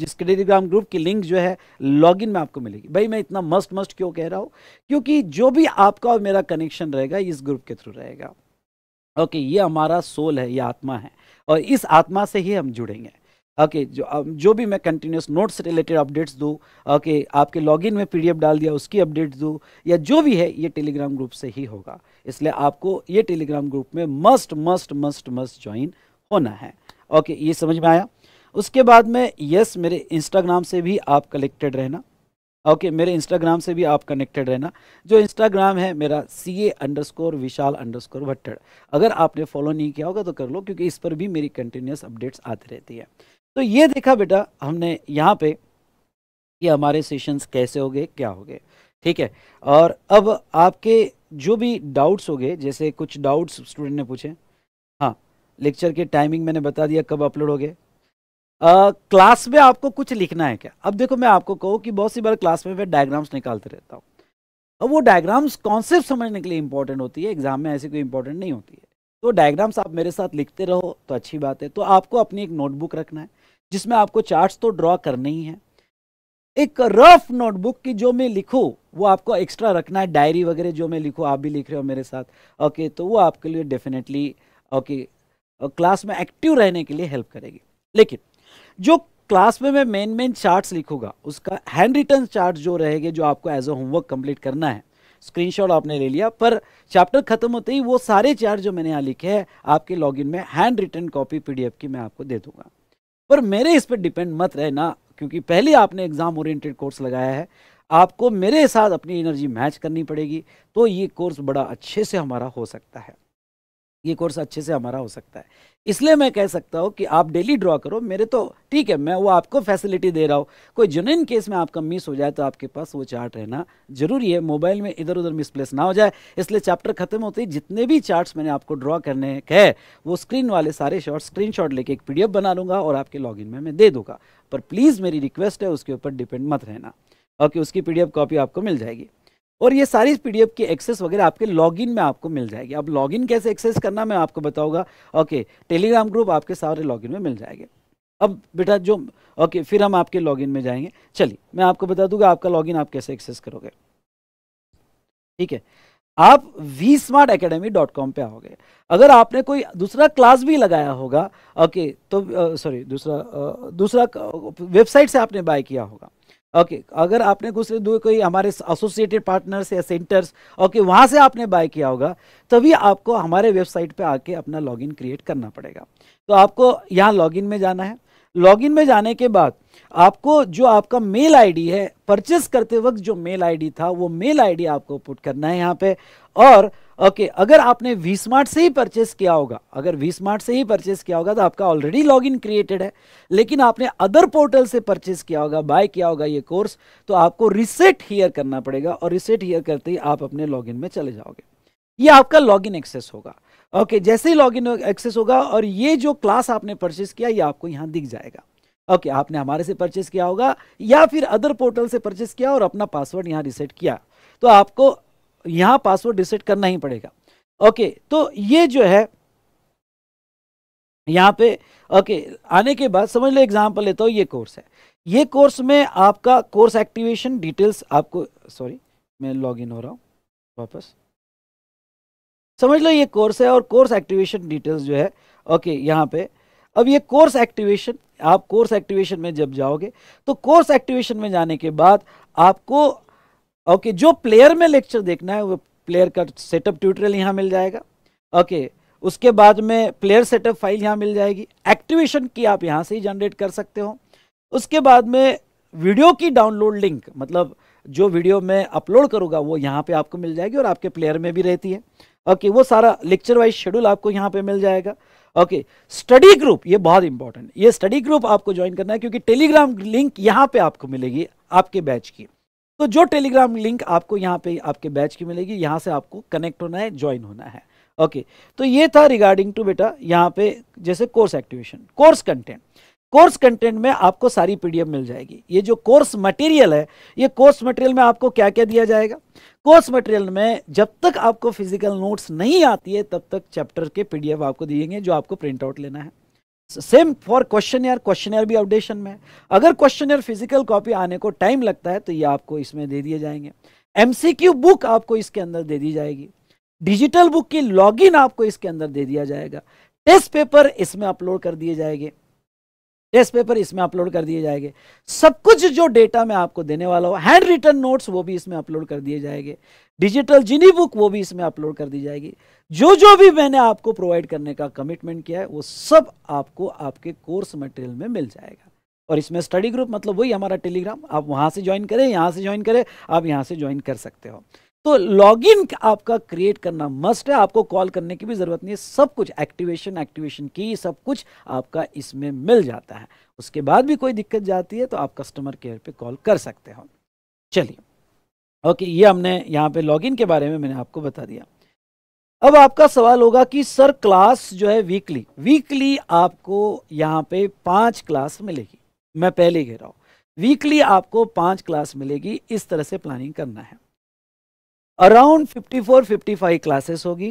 जिस टेलीग्राम ग्रुप की लिंक जो है लॉगिन में आपको मिलेगी भाई मैं इतना मस्ट मस्ट क्यों कह रहा हूँ क्योंकि जो भी आपका और मेरा कनेक्शन रहेगा इस ग्रुप के थ्रू रहेगा ओके okay, ये हमारा सोल है ये आत्मा है और इस आत्मा से ही हम जुड़ेंगे ओके जो जो भी मैं कंटिन्यूस नोट्स रिलेटेड अपडेट्स दूँ ओके आपके लॉगिन में पीडीएफ डाल दिया उसकी अपडेट दूँ या जो भी है ये टेलीग्राम ग्रुप से ही होगा इसलिए आपको ये टेलीग्राम ग्रुप में must must must must join होना है ओके ये समझ में आया उसके बाद में यस मेरे इंस्टाग्राम से भी आप कलेक्टेड रहना ओके okay, मेरे इंस्टाग्राम से भी आप कनेक्टेड रहना जो इंस्टाग्राम है मेरा C A underscore Vishal underscore Bhattad अगर आपने फॉलो नहीं किया होगा तो कर लो क्योंकि इस पर भी मेरी कंटिन्यूस अपडेट्स आती रहती है तो ये देखा बेटा हमने यहाँ पे कि हमारे सेशंस कैसे हो गए क्या हो गए ठीक है और अब आपके जो भी डाउट्स हो गए जैसे कुछ डाउट्स स्टूडेंट ने पूछे हाँ लेक्चर के टाइमिंग मैंने बता दिया कब अपलोड हो गए क्लास में आपको कुछ लिखना है क्या अब देखो मैं आपको कहूँ कि बहुत सी बार क्लास में मैं डायग्राम्स निकालते रहता हूँ अब वो डायग्राम्स कॉन्सेप्ट समझने के लिए इंपॉर्टेंट होती है एग्जाम में ऐसी कोई इंपॉर्टेंट नहीं होती है तो डायग्राम्स आप मेरे साथ लिखते रहो तो अच्छी बात है तो आपको अपनी एक नोटबुक रखना है जिसमें आपको चार्ट्स तो ड्रॉ करने ही हैं एक रफ नोटबुक की जो मैं लिखूँ वो आपको एक्स्ट्रा रखना है डायरी वगैरह जो मैं लिखूँ आप भी लिख रहे हो मेरे साथ ओके तो वो आपके लिए डेफिनेटली ओके क्लास में एक्टिव रहने के लिए हेल्प करेगी लेकिन जो क्लास में मैं मेन मेन चार्ट्स लिखूंगा उसका हैंड रिटर्न चार्ट जो रहेगा जो आपको एज अ होमवर्क कंप्लीट करना है स्क्रीनशॉट आपने ले लिया पर चैप्टर खत्म होते ही वो सारे चार्ट जो मैंने यहाँ लिखे हैं आपके लॉगिन में हैंड रिटर्न कॉपी पीडीएफ की मैं आपको दे दूंगा पर मेरे इस पर डिपेंड मत रहना क्योंकि पहले आपने एग्ज़ाम ओरिएंटेड कोर्स लगाया है आपको मेरे साथ अपनी एनर्जी मैच करनी पड़ेगी तो ये कोर्स बड़ा अच्छे से हमारा हो सकता है ये कोर्स अच्छे से हमारा हो सकता है इसलिए मैं कह सकता हूँ कि आप डेली ड्रॉ करो मेरे तो ठीक है मैं वो आपको फैसिलिटी दे रहा हूँ कोई जुनिन केस में आपका मिस हो जाए तो आपके पास वो चार्ट रहना जरूरी है मोबाइल में इधर उधर मिसप्लेस ना हो जाए इसलिए चैप्टर खत्म होते ही जितने भी चार्ट्स मैंने आपको ड्रॉ करने कहे वो स्क्रीन वाले सारे शॉर्ट स्क्रीन शॉट लेके एक पी बना लूँगा और आपके लॉग में मैं दे दूँगा पर प्लीज़ मेरी रिक्वेस्ट है उसके ऊपर डिपेंड मत रहना ओके उसकी पी कॉपी आपको मिल जाएगी और ये सारी पीडीएफ की एक्सेस वगैरह आपके लॉगिन में आपको मिल जाएगी अब लॉगिन कैसे एक्सेस करना मैं आपको बताऊंगा ओके टेलीग्राम ग्रुप आपके सारे लॉगिन में मिल जाएंगे अब बेटा जो ओके फिर हम आपके लॉगिन में जाएंगे चलिए मैं आपको बता दूंगा आपका लॉगिन आप कैसे एक्सेस करोगे ठीक है आप V smart academy dot com पर आओगे अगर आपने कोई दूसरा क्लास भी लगाया होगा ओके तो सॉरी दूसरा दूसरा वेबसाइट से आपने बाय किया होगा ओके okay, अगर आपने दूसरे दूर कोई हमारे एसोसिएटेड पार्टनर्स या सेंटर्स ओके okay, वहां से आपने बाय किया होगा तभी आपको हमारे वेबसाइट पे आके अपना लॉगिन क्रिएट करना पड़ेगा तो आपको यहाँ लॉगिन में जाना है लॉगिन में जाने के बाद आपको जो आपका मेल आईडी है परचेस करते वक्त जो मेल आईडी था वो मेल आईडी आपको पुट करना है यहाँ पे और ओके okay, अगर आपने वी स्मार्ट से ही परचेस किया होगा अगर वी स्मार्ट से ही परचेस किया होगा तो आपका ऑलरेडी लॉग इन क्रिएटेड है लेकिन आपने अदर पोर्टल से परचेस किया होगा बाय किया होगा ये कोर्स तो आपको रिसेट हियर करना पड़ेगा और रिसेट हीयर करते ही आप अपने लॉगिन में चले जाओगे ये आपका लॉग इन एक्सेस होगा ओके okay, जैसे ही लॉग इन एक्सेस होगा और ये जो क्लास आपने परचेस किया ये आपको यहाँ दिख जाएगा ओके okay, आपने हमारे से परचेस किया होगा या फिर अदर पोर्टल से परचेस किया और अपना पासवर्ड यहाँ रिसेट किया तो आपको यहां पासवर्ड डिसाइड करना ही पड़ेगा ओके तो ये जो है यहां पे ओके आने के बाद समझ लो एग्जांपल लेता हूं ये कोर्स है ये कोर्स में आपका कोर्स एक्टिवेशन डिटेल्स आपको सॉरी मैं लॉग हो रहा हूं वापस समझ लो ये कोर्स है और कोर्स एक्टिवेशन डिटेल्स जो है ओके यहां पे अब ये कोर्स एक्टिवेशन आप कोर्स एक्टिवेशन में जब जाओगे तो कोर्स एक्टिवेशन में जाने के बाद आपको ओके okay, जो प्लेयर में लेक्चर देखना है वो प्लेयर का सेटअप ट्यूटोरियल यहाँ मिल जाएगा ओके okay, उसके बाद में प्लेयर सेटअप फाइल यहाँ मिल जाएगी एक्टिवेशन की आप यहाँ से ही जनरेट कर सकते हो उसके बाद में वीडियो की डाउनलोड लिंक मतलब जो वीडियो मैं अपलोड करूँगा वो यहाँ पे आपको मिल जाएगी और आपके प्लेयर में भी रहती है ओके okay, वो सारा लेक्चर वाइज शेड्यूल आपको यहाँ पे मिल जाएगा ओके स्टडी ग्रुप ये बहुत इंपॉर्टेंट ये स्टडी ग्रुप आपको ज्वाइन करना है क्योंकि टेलीग्राम लिंक यहाँ पर आपको मिलेगी आपके बैच की तो जो टेलीग्राम लिंक आपको यहाँ पे आपके बैच की मिलेगी यहाँ से आपको कनेक्ट होना है ज्वाइन होना है ओके तो ये था रिगार्डिंग टू बेटा यहाँ पे जैसे course activation course content course content में आपको सारी पीडीएफ मिल जाएगी ये जो कोर्स मटेरियल है ये कोर्स मटेरियल में आपको क्या क्या दिया जाएगा कोर्स मटेरियल में जब तक आपको फिजिकल नोट्स नहीं आती है तब तक चैप्टर के पीडीएफ आपको दिएंगे जो आपको प्रिंट आउट लेना है सेम फॉर क्वेश्चन यार क्वेश्चन यार भी अपडेशन में है अगर क्वेश्चन यार फिजिकल कॉपी आने को टाइम लगता है तो ये आपको इसमें दे दिए जाएंगे एमसीक्यू बुक आपको इसके अंदर दे दी जाएगी डिजिटल बुक की लॉगिन आपको इसके अंदर दे दिया जाएगा टेस्ट पेपर इसमें अपलोड कर दिए जाएंगे टेस्ट पेपर इसमें अपलोड कर दिए जाएंगे सब कुछ जो डेटा मैं आपको देने वाला हूँ हैंड रिटर्न नोट्स वो भी इसमें अपलोड कर दिए जाएंगे डिजिटल जिनी बुक वो भी इसमें अपलोड कर दी जाएगी जो जो भी मैंने आपको प्रोवाइड करने का कमिटमेंट किया है वो सब आपको आपके कोर्स मटेरियल में मिल जाएगा और इसमें स्टडी ग्रुप मतलब वही हमारा टेलीग्राम आप वहाँ से ज्वाइन करें यहाँ से ज्वाइन करें आप यहाँ से ज्वाइन कर सकते हो तो लॉगिन आपका क्रिएट करना मस्ट है आपको कॉल करने की भी ज़रूरत नहीं है सब कुछ एक्टिवेशन एक्टिवेशन की सब कुछ आपका इसमें मिल जाता है उसके बाद भी कोई दिक्कत जाती है तो आप कस्टमर केयर पे कॉल कर सकते हो चलिए ओके ये हमने यहाँ पे लॉगिन के बारे में मैंने आपको बता दिया अब आपका सवाल होगा कि सर क्लास जो है वीकली वीकली आपको यहाँ पे पांच क्लास मिलेगी मैं पहले कह रहा हूँ वीकली आपको पांच क्लास मिलेगी इस तरह से प्लानिंग करना है अराउंड 54-55 क्लासेस होगी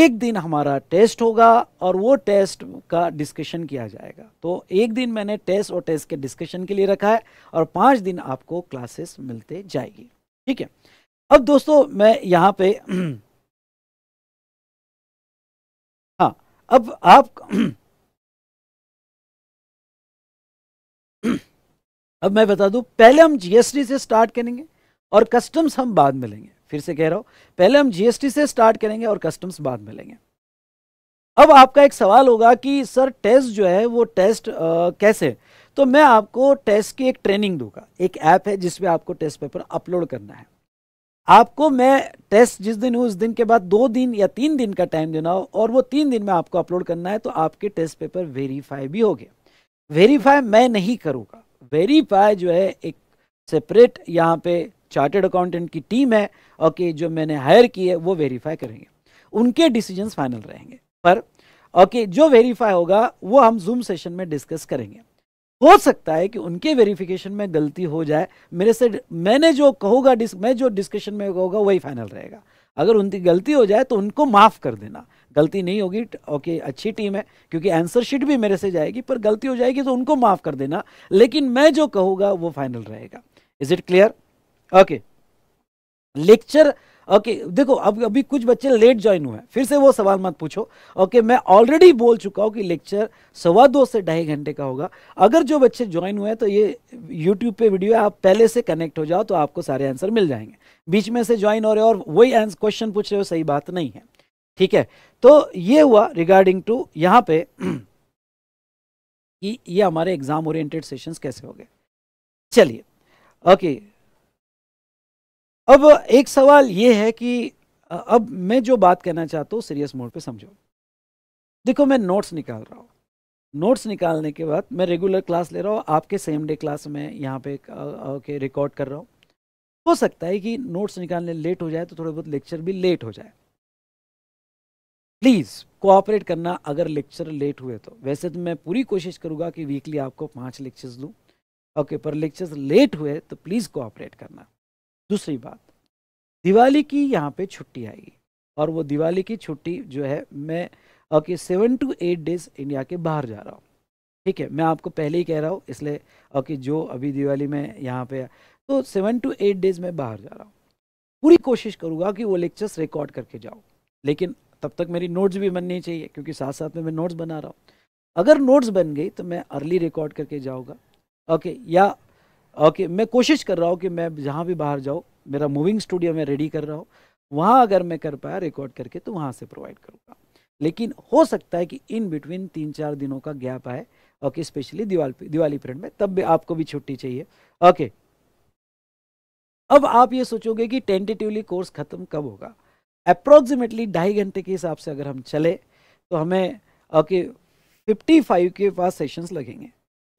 एक दिन हमारा टेस्ट होगा और वो टेस्ट का डिस्कशन किया जाएगा तो एक दिन मैंने टेस्ट और टेस्ट के डिस्कशन के लिए रखा है और पाँच दिन आपको क्लासेस मिलते जाएगी ठीक है अब दोस्तों मैं यहाँ पे (clears throat) हाँ अब आप (clears throat) अब मैं बता दूं पहले हम जीएसटी से स्टार्ट करेंगे और कस्टम्स हम बाद में लेंगे फिर से कह रहा हूं पहले हम जीएसटी से स्टार्ट करेंगे और कस्टम्स बाद में लेंगे अब आपका एक सवाल होगा कि सर टेस्ट जो है वो टेस्ट आ, कैसे तो मैं आपको टेस्ट की एक ट्रेनिंग दूंगा एक ऐप है जिसमें आपको टेस्ट पेपर अपलोड करना है आपको मैं टेस्ट जिस दिन हूँ उस दिन के बाद दो दिन या तीन दिन का टाइम देना हो और वो तीन दिन में आपको अपलोड करना है तो आपके टेस्ट पेपर वेरीफाई भी हो गए वेरीफाई मैं नहीं करूँगा वेरीफाई जो है एक सेपरेट यहाँ पे चार्टेड अकाउंटेंट की टीम है और के जो मैंने हायर की है वो वेरीफाई करेंगे उनके डिसीजंस फाइनल रहेंगे पर ओके जो वेरीफाई होगा वो हम जूम सेशन में डिस्कस करेंगे हो सकता है कि उनके वेरिफिकेशन में गलती हो जाए मेरे से मैंने जो कहूँगा मैं जो डिस्कशन में कहूँगा वही फाइनल रहेगा अगर उनकी गलती हो जाए तो उनको माफ़ कर देना गलती नहीं होगी ओके अच्छी टीम है क्योंकि आंसर शीट भी मेरे से जाएगी पर गलती हो जाएगी तो उनको माफ़ कर देना लेकिन मैं जो कहूँगा वो फाइनल रहेगा is it clear okay lecture okay देखो अब अभी कुछ बच्चे लेट ज्वाइन हुए हैं फिर से वो सवाल मत पूछो ओके मैं ऑलरेडी बोल चुका हूँ कि लेक्चर सवा दो से ढाई घंटे का होगा अगर जो बच्चे ज्वाइन हुए हैं तो ये यूट्यूब पे वीडियो है आप पहले से कनेक्ट हो जाओ तो आपको सारे आंसर मिल जाएंगे बीच में से ज्वाइन हो रहे हो और वही आंसर क्वेश्चन पूछ रहे हो सही बात नहीं है ठीक है तो ये हुआ रिगार्डिंग टू यहाँ पे कि ये हमारे एग्जाम ओरिएंटेड सेशंस कैसे हो गए चलिए ओके okay, अब एक सवाल ये है कि अब मैं जो बात कहना चाहता हूँ सीरियस मोड पे समझो देखो मैं नोट्स निकाल रहा हूँ नोट्स निकालने के बाद मैं रेगुलर क्लास ले रहा हूँ आपके सेम डे क्लास में यहाँ पे के रिकॉर्ड कर रहा हूँ हो सकता है कि नोट्स निकालने लेट हो जाए तो थोड़े बहुत लेक्चर भी लेट हो जाए प्लीज़ कोऑपरेट करना अगर लेक्चर लेट हुए तो वैसे तो मैं पूरी कोशिश करूँगा कि वीकली आपको पाँच लेक्चर्स दूँ ओके पर लेक्चर्स लेट हुए तो प्लीज़ कोऑपरेट करना दूसरी बात दिवाली की यहाँ पे छुट्टी आएगी और वो दिवाली की छुट्टी जो है मैं okay seven to eight days India के बाहर जा रहा हूँ ठीक है मैं आपको पहले ही कह रहा हूँ इसलिए ओके जो अभी दिवाली में यहाँ पे तो सेवन टू एट डेज में बाहर जा रहा हूँ पूरी कोशिश करूँगा कि वो लेक्चर्स रिकॉर्ड करके जाओ लेकिन तब तक मेरी नोट्स भी बननी चाहिए क्योंकि साथ साथ में मैं नोट्स बना रहा हूँ अगर नोट्स बन गई तो मैं अर्ली रिकॉर्ड करके जाऊँगा ओके या ओके मैं कोशिश कर रहा हूँ कि मैं जहाँ भी बाहर जाऊँ मेरा मूविंग स्टूडियो में रेडी कर रहा हूँ वहाँ अगर मैं कर पाया रिकॉर्ड करके तो वहाँ से प्रोवाइड करूँगा लेकिन हो सकता है कि इन बिटवीन तीन चार दिनों का गैप आए okay specially Diwali Diwali period में तब भी आपको भी छुट्टी चाहिए ओके अब आप ये सोचोगे कि टेंटेटिवली कोर्स खत्म कब होगा अप्रोक्सीमेटली ढाई घंटे के हिसाब से अगर हम चले तो हमें ओके फिफ्टी फाइव के पास सेशंस लगेंगे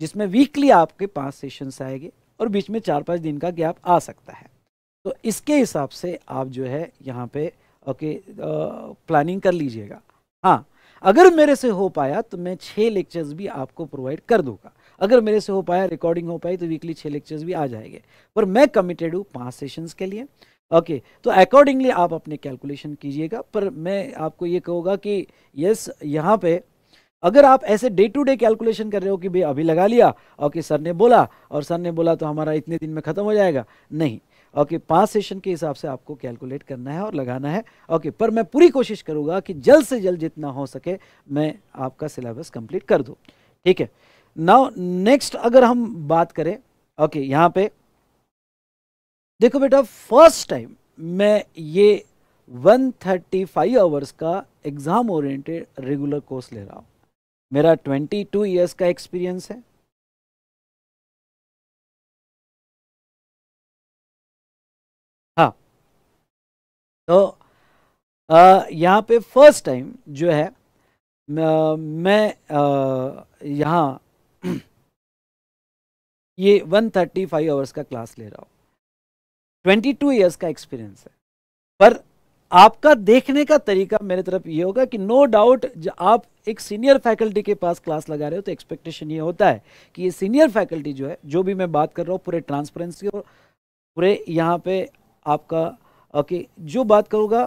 जिसमें वीकली आपके पाँच सेशंस आएंगे और बीच में चार पाँच दिन का गैप आ सकता है तो इसके हिसाब से आप जो है यहाँ पे ओके प्लानिंग कर लीजिएगा हाँ अगर मेरे से हो पाया तो मैं छः लेक्चर्स भी आपको प्रोवाइड कर दूंगा अगर मेरे से हो पाया रिकॉर्डिंग हो पाई तो वीकली छः लेक्चर्स भी आ जाएंगे पर मैं कमिटेड हूँ पाँच सेशंस के लिए ओके okay, तो अकॉर्डिंगली आप अपने कैलकुलेशन कीजिएगा पर मैं आपको ये कहूँगा कि यस यहाँ पे अगर आप ऐसे डे टू डे कैलकुलेशन कर रहे हो कि भाई अभी लगा लिया और कि सर ने बोला और सर ने बोला तो हमारा इतने दिन में ख़त्म हो जाएगा नहीं ओके पांच सेशन के हिसाब से आपको कैलकुलेट करना है और लगाना है ओके पर मैं पूरी कोशिश करूंगा कि जल्द से जल्द जितना हो सके मैं आपका सिलेबस कंप्लीट कर दूँ ठीक है नाउ नेक्स्ट अगर हम बात करें ओके यहाँ पे देखो बेटा फर्स्ट टाइम मैं ये 135 आवर्स का एग्ज़ाम ओरिएंटेड रेगुलर कोर्स ले रहा हूँ मेरा 22 इयर्स का एक्सपीरियंस है हाँ तो यहाँ पे फर्स्ट टाइम जो है मैं यहाँ (clears throat) ये 135 थर्टी आवर्स का क्लास ले रहा हूँ 22 इयर्स का एक्सपीरियंस है पर आपका देखने का तरीका मेरे तरफ ये होगा कि नो डाउट आप एक सीनियर फैकल्टी के पास क्लास लगा रहे हो तो एक्सपेक्टेशन ये होता है कि ये सीनियर फैकल्टी जो है जो भी मैं बात कर रहा हूँ पूरे ट्रांसपेरेंसी और पूरे यहाँ पे आपका ओके जो बात करूँगा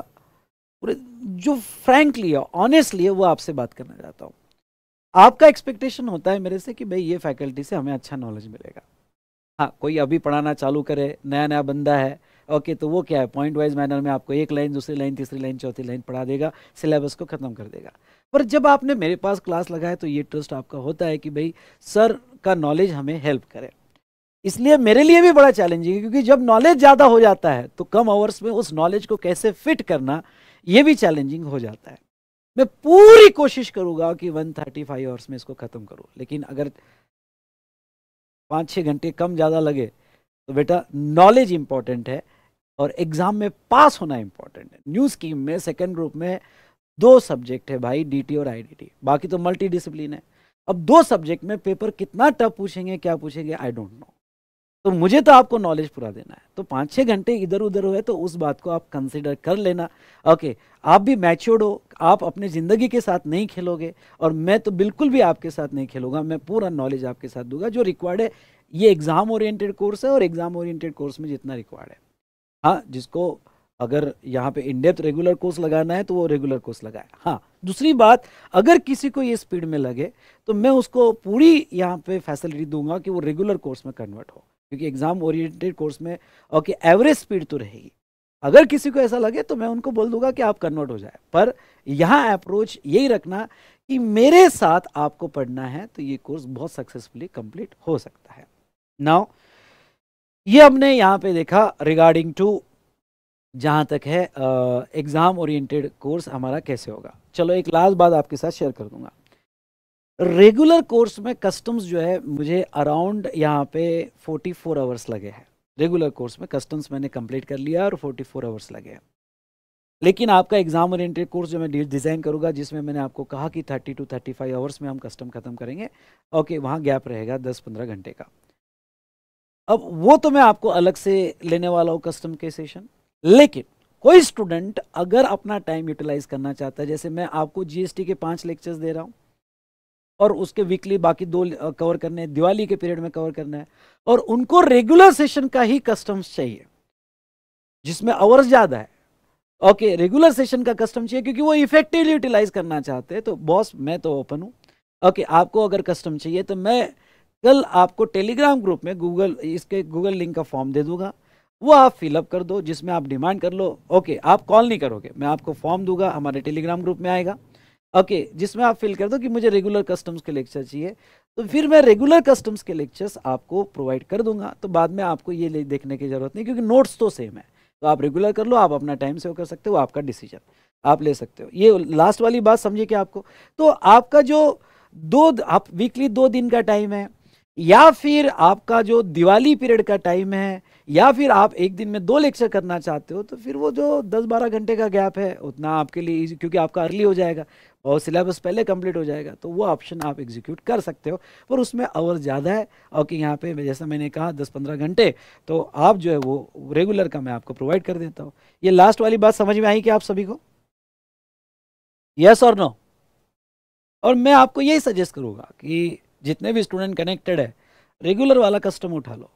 पूरे जो फ्रेंकली है ऑनेस्टली है वो आपसे बात करना चाहता हूँ आपका एक्सपेक्टेशन होता है मेरे से कि भाई ये फैकल्टी से हमें अच्छा नॉलेज मिलेगा हाँ कोई अभी पढ़ाना चालू करे नया नया बंदा है ओके तो वो क्या है पॉइंट वाइज मैनर में आपको एक लाइन दूसरी लाइन तीसरी लाइन चौथी लाइन पढ़ा देगा सिलेबस को ख़त्म कर देगा पर जब आपने मेरे पास क्लास लगाया तो ये ट्रस्ट आपका होता है कि भाई सर का नॉलेज हमें हेल्प करे इसलिए मेरे लिए भी बड़ा चैलेंजिंग है क्योंकि जब नॉलेज ज़्यादा हो जाता है तो कम आवर्स में उस नॉलेज को कैसे फिट करना ये भी चैलेंजिंग हो जाता है मैं पूरी कोशिश करूँगा कि 135 थर्टी आवर्स में इसको ख़त्म करूँ लेकिन अगर पाँच छः घंटे कम ज़्यादा लगे तो बेटा नॉलेज इम्पॉर्टेंट है और एग्ज़ाम में पास होना इंपॉर्टेंट है न्यू स्कीम में सेकेंड ग्रुप में दो सब्जेक्ट है भाई डी और आई बाकी तो मल्टी डिसिप्लिन है अब दो सब्जेक्ट में पेपर कितना टफ पूछेंगे क्या पूछेंगे आई डोंट नो तो मुझे तो आपको नॉलेज पूरा देना है तो पाँच छः घंटे इधर उधर हुए तो उस बात को आप कंसिडर कर लेना ओके आप भी मैच्योर्ड हो आप अपने ज़िंदगी के साथ नहीं खेलोगे और मैं तो बिल्कुल भी आपके साथ नहीं खेलूंगा मैं पूरा नॉलेज आपके साथ दूंगा जो रिक्वायर्ड है ये एग्ज़ाम ओरिएंटेड कोर्स है और एग्ज़ाम ओरिएंटेड कोर्स में जितना रिक्वायर्ड है हाँ जिसको अगर यहाँ पे इनडेप्थ रेगुलर कोर्स लगाना है तो वो रेगुलर कोर्स लगाए हाँ दूसरी बात अगर किसी को ये स्पीड में लगे तो मैं उसको पूरी यहाँ पे फैसिलिटी दूंगा कि वो रेगुलर कोर्स में कन्वर्ट हो क्योंकि एग्जाम ओरिएंटेड कोर्स में ओके एवरेज स्पीड तो रहेगी अगर किसी को ऐसा लगे तो मैं उनको बोल दूंगा कि आप कन्वर्ट हो जाए पर यहाँ अप्रोच यही रखना कि मेरे साथ आपको पढ़ना है तो ये कोर्स बहुत सक्सेसफुली कंप्लीट हो सकता है नाउ ये हमने यहाँ पे देखा रिगार्डिंग टू जहाँ तक है एग्ज़ाम ओरिएंटेड कोर्स हमारा कैसे होगा चलो एक लास्ट बात आपके साथ शेयर कर दूंगा रेगुलर कोर्स में कस्टम्स जो है मुझे अराउंड यहाँ पे 44 आवर्स लगे हैं रेगुलर कोर्स में कस्टम्स मैंने कंप्लीट कर लिया और 44 आवर्स लगे हैं लेकिन आपका एग्ज़ाम ओरिएंटेड कोर्स जो मैं डिज़ाइन करूँगा जिसमें मैंने आपको कहा कि थर्टी टू थर्टी आवर्स में हम कस्टम ख़त्म करेंगे ओके वहाँ गैप रहेगा दस पंद्रह घंटे का अब वो तो मैं आपको अलग से लेने वाला हूँ कस्टम के सेशन लेकिन कोई स्टूडेंट अगर अपना टाइम यूटिलाइज करना चाहता है जैसे मैं आपको जीएसटी के पांच लेक्चर्स दे रहा हूँ और उसके वीकली बाकी दो कवर करने हैं दिवाली के पीरियड में कवर करना है और उनको रेगुलर सेशन का ही कस्टम्स चाहिए जिसमें आवर्स ज़्यादा है ओके रेगुलर सेशन का कस्टम चाहिए क्योंकि वो इफेक्टिवली यूटिलाइज करना चाहते हैं तो बॉस मैं तो ओपन हूँ ओके आपको अगर कस्टम चाहिए तो मैं कल आपको टेलीग्राम ग्रुप में गूगल इसके गूगल लिंक का फॉर्म दे दूंगा वो आप फिलअप कर दो जिसमें आप डिमांड कर लो ओके आप कॉल नहीं करोगे मैं आपको फॉर्म दूंगा हमारे टेलीग्राम ग्रुप में आएगा ओके जिसमें आप फिल कर दो कि मुझे रेगुलर कस्टम्स के लेक्चर चाहिए तो फिर मैं रेगुलर कस्टम्स के लेक्चर्स आपको प्रोवाइड कर दूंगा तो बाद में आपको ये देखने की ज़रूरत नहीं क्योंकि नोट्स तो सेम है तो आप रेगुलर कर लो आप अपना टाइम सेव कर सकते हो आपका डिसीजन आप ले सकते हो ये लास्ट वाली बात समझिए कि आपको तो आपका जो दो आप वीकली दो दिन का टाइम है या फिर आपका जो दिवाली पीरियड का टाइम है या फिर आप एक दिन में दो लेक्चर करना चाहते हो तो फिर वो जो दस बारह घंटे का गैप है उतना आपके लिए इजी क्योंकि आपका अर्ली हो जाएगा और सिलेबस पहले कंप्लीट हो जाएगा तो वो ऑप्शन आप एग्जीक्यूट कर सकते हो पर उसमें आवर ज़्यादा है और कि यहाँ पे जैसा मैंने कहा दस पंद्रह घंटे तो आप जो है वो रेगुलर का मैं आपको प्रोवाइड कर देता हूँ ये लास्ट वाली बात समझ में आई कि आप सभी को यस और नो और मैं आपको यही सजेस्ट करूँगा कि जितने भी स्टूडेंट कनेक्टेड है रेगुलर वाला कस्टम उठा लो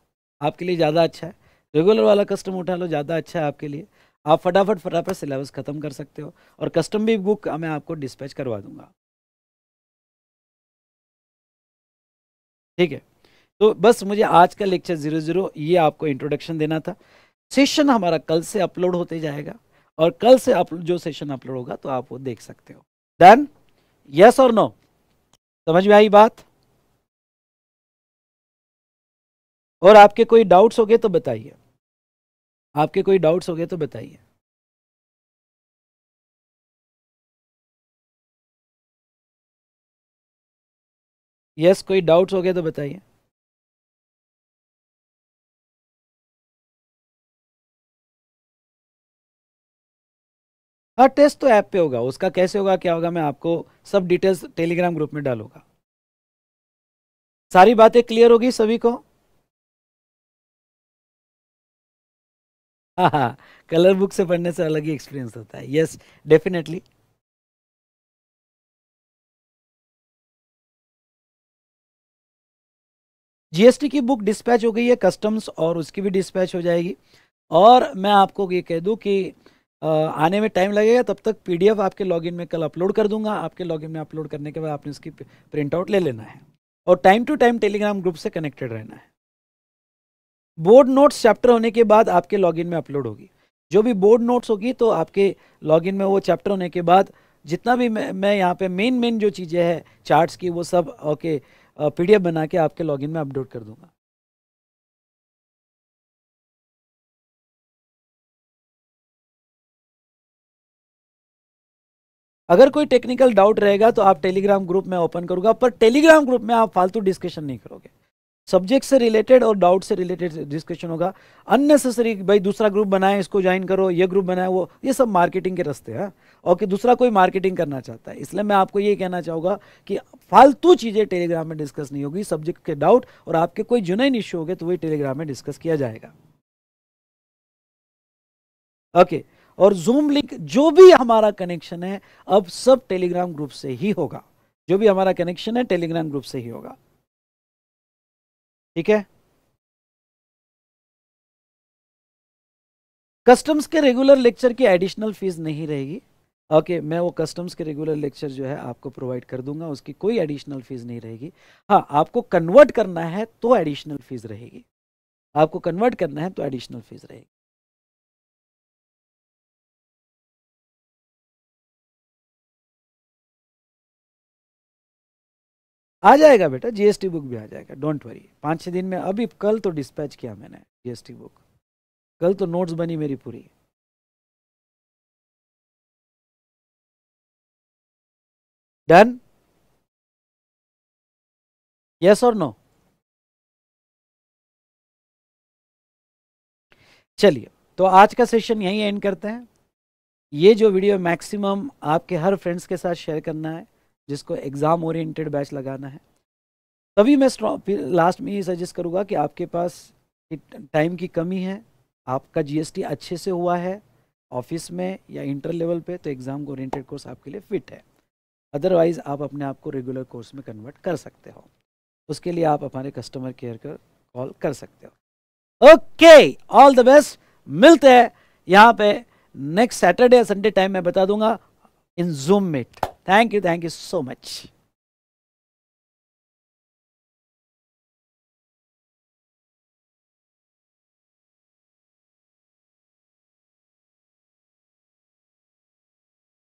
आपके लिए ज़्यादा अच्छा है रेगुलर वाला कस्टम उठा लो ज़्यादा अच्छा है आपके लिए आप फटाफट फटाफट सिलेबस ख़त्म कर सकते हो और कस्टम भी बुक मैं आपको डिस्पैच करवा दूंगा ठीक है तो बस मुझे आज का लेक्चर ज़ीरो ज़ीरो ये आपको इंट्रोडक्शन देना था सेशन हमारा कल से अपलोड होते जाएगा और कल से आप जो सेशन अपलोड होगा तो आप वो देख सकते हो डन यस और नो समझ में आई बात और आपके कोई डाउट्स हो गए तो बताइए आपके कोई डाउट्स हो गए तो बताइए यस कोई डाउट्स हो गए तो बताइए हर हाँ, टेस्ट तो ऐप पे होगा उसका कैसे होगा क्या होगा मैं आपको सब डिटेल्स टेलीग्राम ग्रुप में डालूंगा सारी बातें क्लियर होगी सभी को हाँ हाँ कलर बुक से पढ़ने से अलग ही एक्सपीरियंस होता है यस डेफिनेटली जीएसटी की बुक डिस्पैच हो गई है कस्टम्स और उसकी भी डिस्पैच हो जाएगी और मैं आपको ये कह दूँ कि आने में टाइम लगेगा तब तक पीडीएफ आपके लॉगिन में कल अपलोड कर दूंगा आपके लॉगिन में अपलोड करने के बाद आपने उसकी प्रिंट आउट ले लेना है और time to time Telegram group से कनेक्टेड रहना है बोर्ड नोट्स चैप्टर होने के बाद आपके लॉगिन में अपलोड होगी जो भी बोर्ड नोट्स होगी तो आपके लॉगिन में वो चैप्टर होने के बाद जितना भी मैं मैं यहाँ पे मेन मेन जो चीज़ें हैं चार्ट्स की वो सब ओके पीडीएफ बना के आपके लॉगिन में अपलोड कर दूंगा अगर कोई टेक्निकल डाउट रहेगा तो आप टेलीग्राम ग्रुप में ओपन करूंगा पर टेलीग्राम ग्रुप में आप फालतू डिस्कशन नहीं करोगे सब्जेक्ट से रिलेटेड और डाउट से रिलेटेड डिस्कशन होगा अननेसेसरी भाई दूसरा ग्रुप बनाए इसको ज्वाइन करो ये ग्रुप बनाए वो ये सब मार्केटिंग के रस्ते हैं और कि दूसरा कोई मार्केटिंग करना चाहता है इसलिए मैं आपको ये कहना चाहूँगा कि फालतू चीज़ें टेलीग्राम में डिस्कस नहीं होगी सब्जेक्ट के डाउट और आपके कोई जुनैन इश्यू हो गए तो वही टेलीग्राम में डिस्कस किया जाएगा ओके okay, और जूम लिंक जो भी हमारा कनेक्शन है अब सब टेलीग्राम ग्रुप से ही होगा जो भी हमारा कनेक्शन है टेलीग्राम ग्रुप से ही होगा ठीक है कस्टम्स के रेगुलर लेक्चर की एडिशनल फीस नहीं रहेगी ओके okay, मैं वो कस्टम्स के रेगुलर लेक्चर जो है आपको प्रोवाइड कर दूंगा उसकी कोई एडिशनल फीस नहीं रहेगी हाँ आपको कन्वर्ट करना है तो एडिशनल फीस रहेगी आपको कन्वर्ट करना है तो एडिशनल फीस रहेगी आ जाएगा बेटा जीएसटी बुक भी आ जाएगा डोंट वरी पाँच छः दिन में अभी कल तो डिस्पैच किया मैंने जीएसटी बुक कल तो नोट्स बनी मेरी पूरी डन यस और नो चलिए तो आज का सेशन यहीं एंड करते हैं ये जो वीडियो मैक्सिमम आपके हर फ्रेंड्स के साथ शेयर करना है जिसको एग्ज़ाम ओरिएंटेड बैच लगाना है तभी मैं फिर लास्ट में ये सजेस्ट करूँगा कि आपके पास टाइम की कमी है आपका जीएसटी अच्छे से हुआ है ऑफिस में या इंटर लेवल पे तो एग्ज़ाम ओरिएंटेड कोर्स आपके लिए फिट है अदरवाइज़ आप अपने आप को रेगुलर कोर्स में कन्वर्ट कर सकते हो उसके लिए आप हमारे कस्टमर केयर कर कॉल कर सकते हो ओके ऑल द बेस्ट मिलते हैं यहाँ पे नेक्स्ट सैटरडे संडे टाइम मैं बता दूंगा in Zoom Meet. Thank you, thank you so much.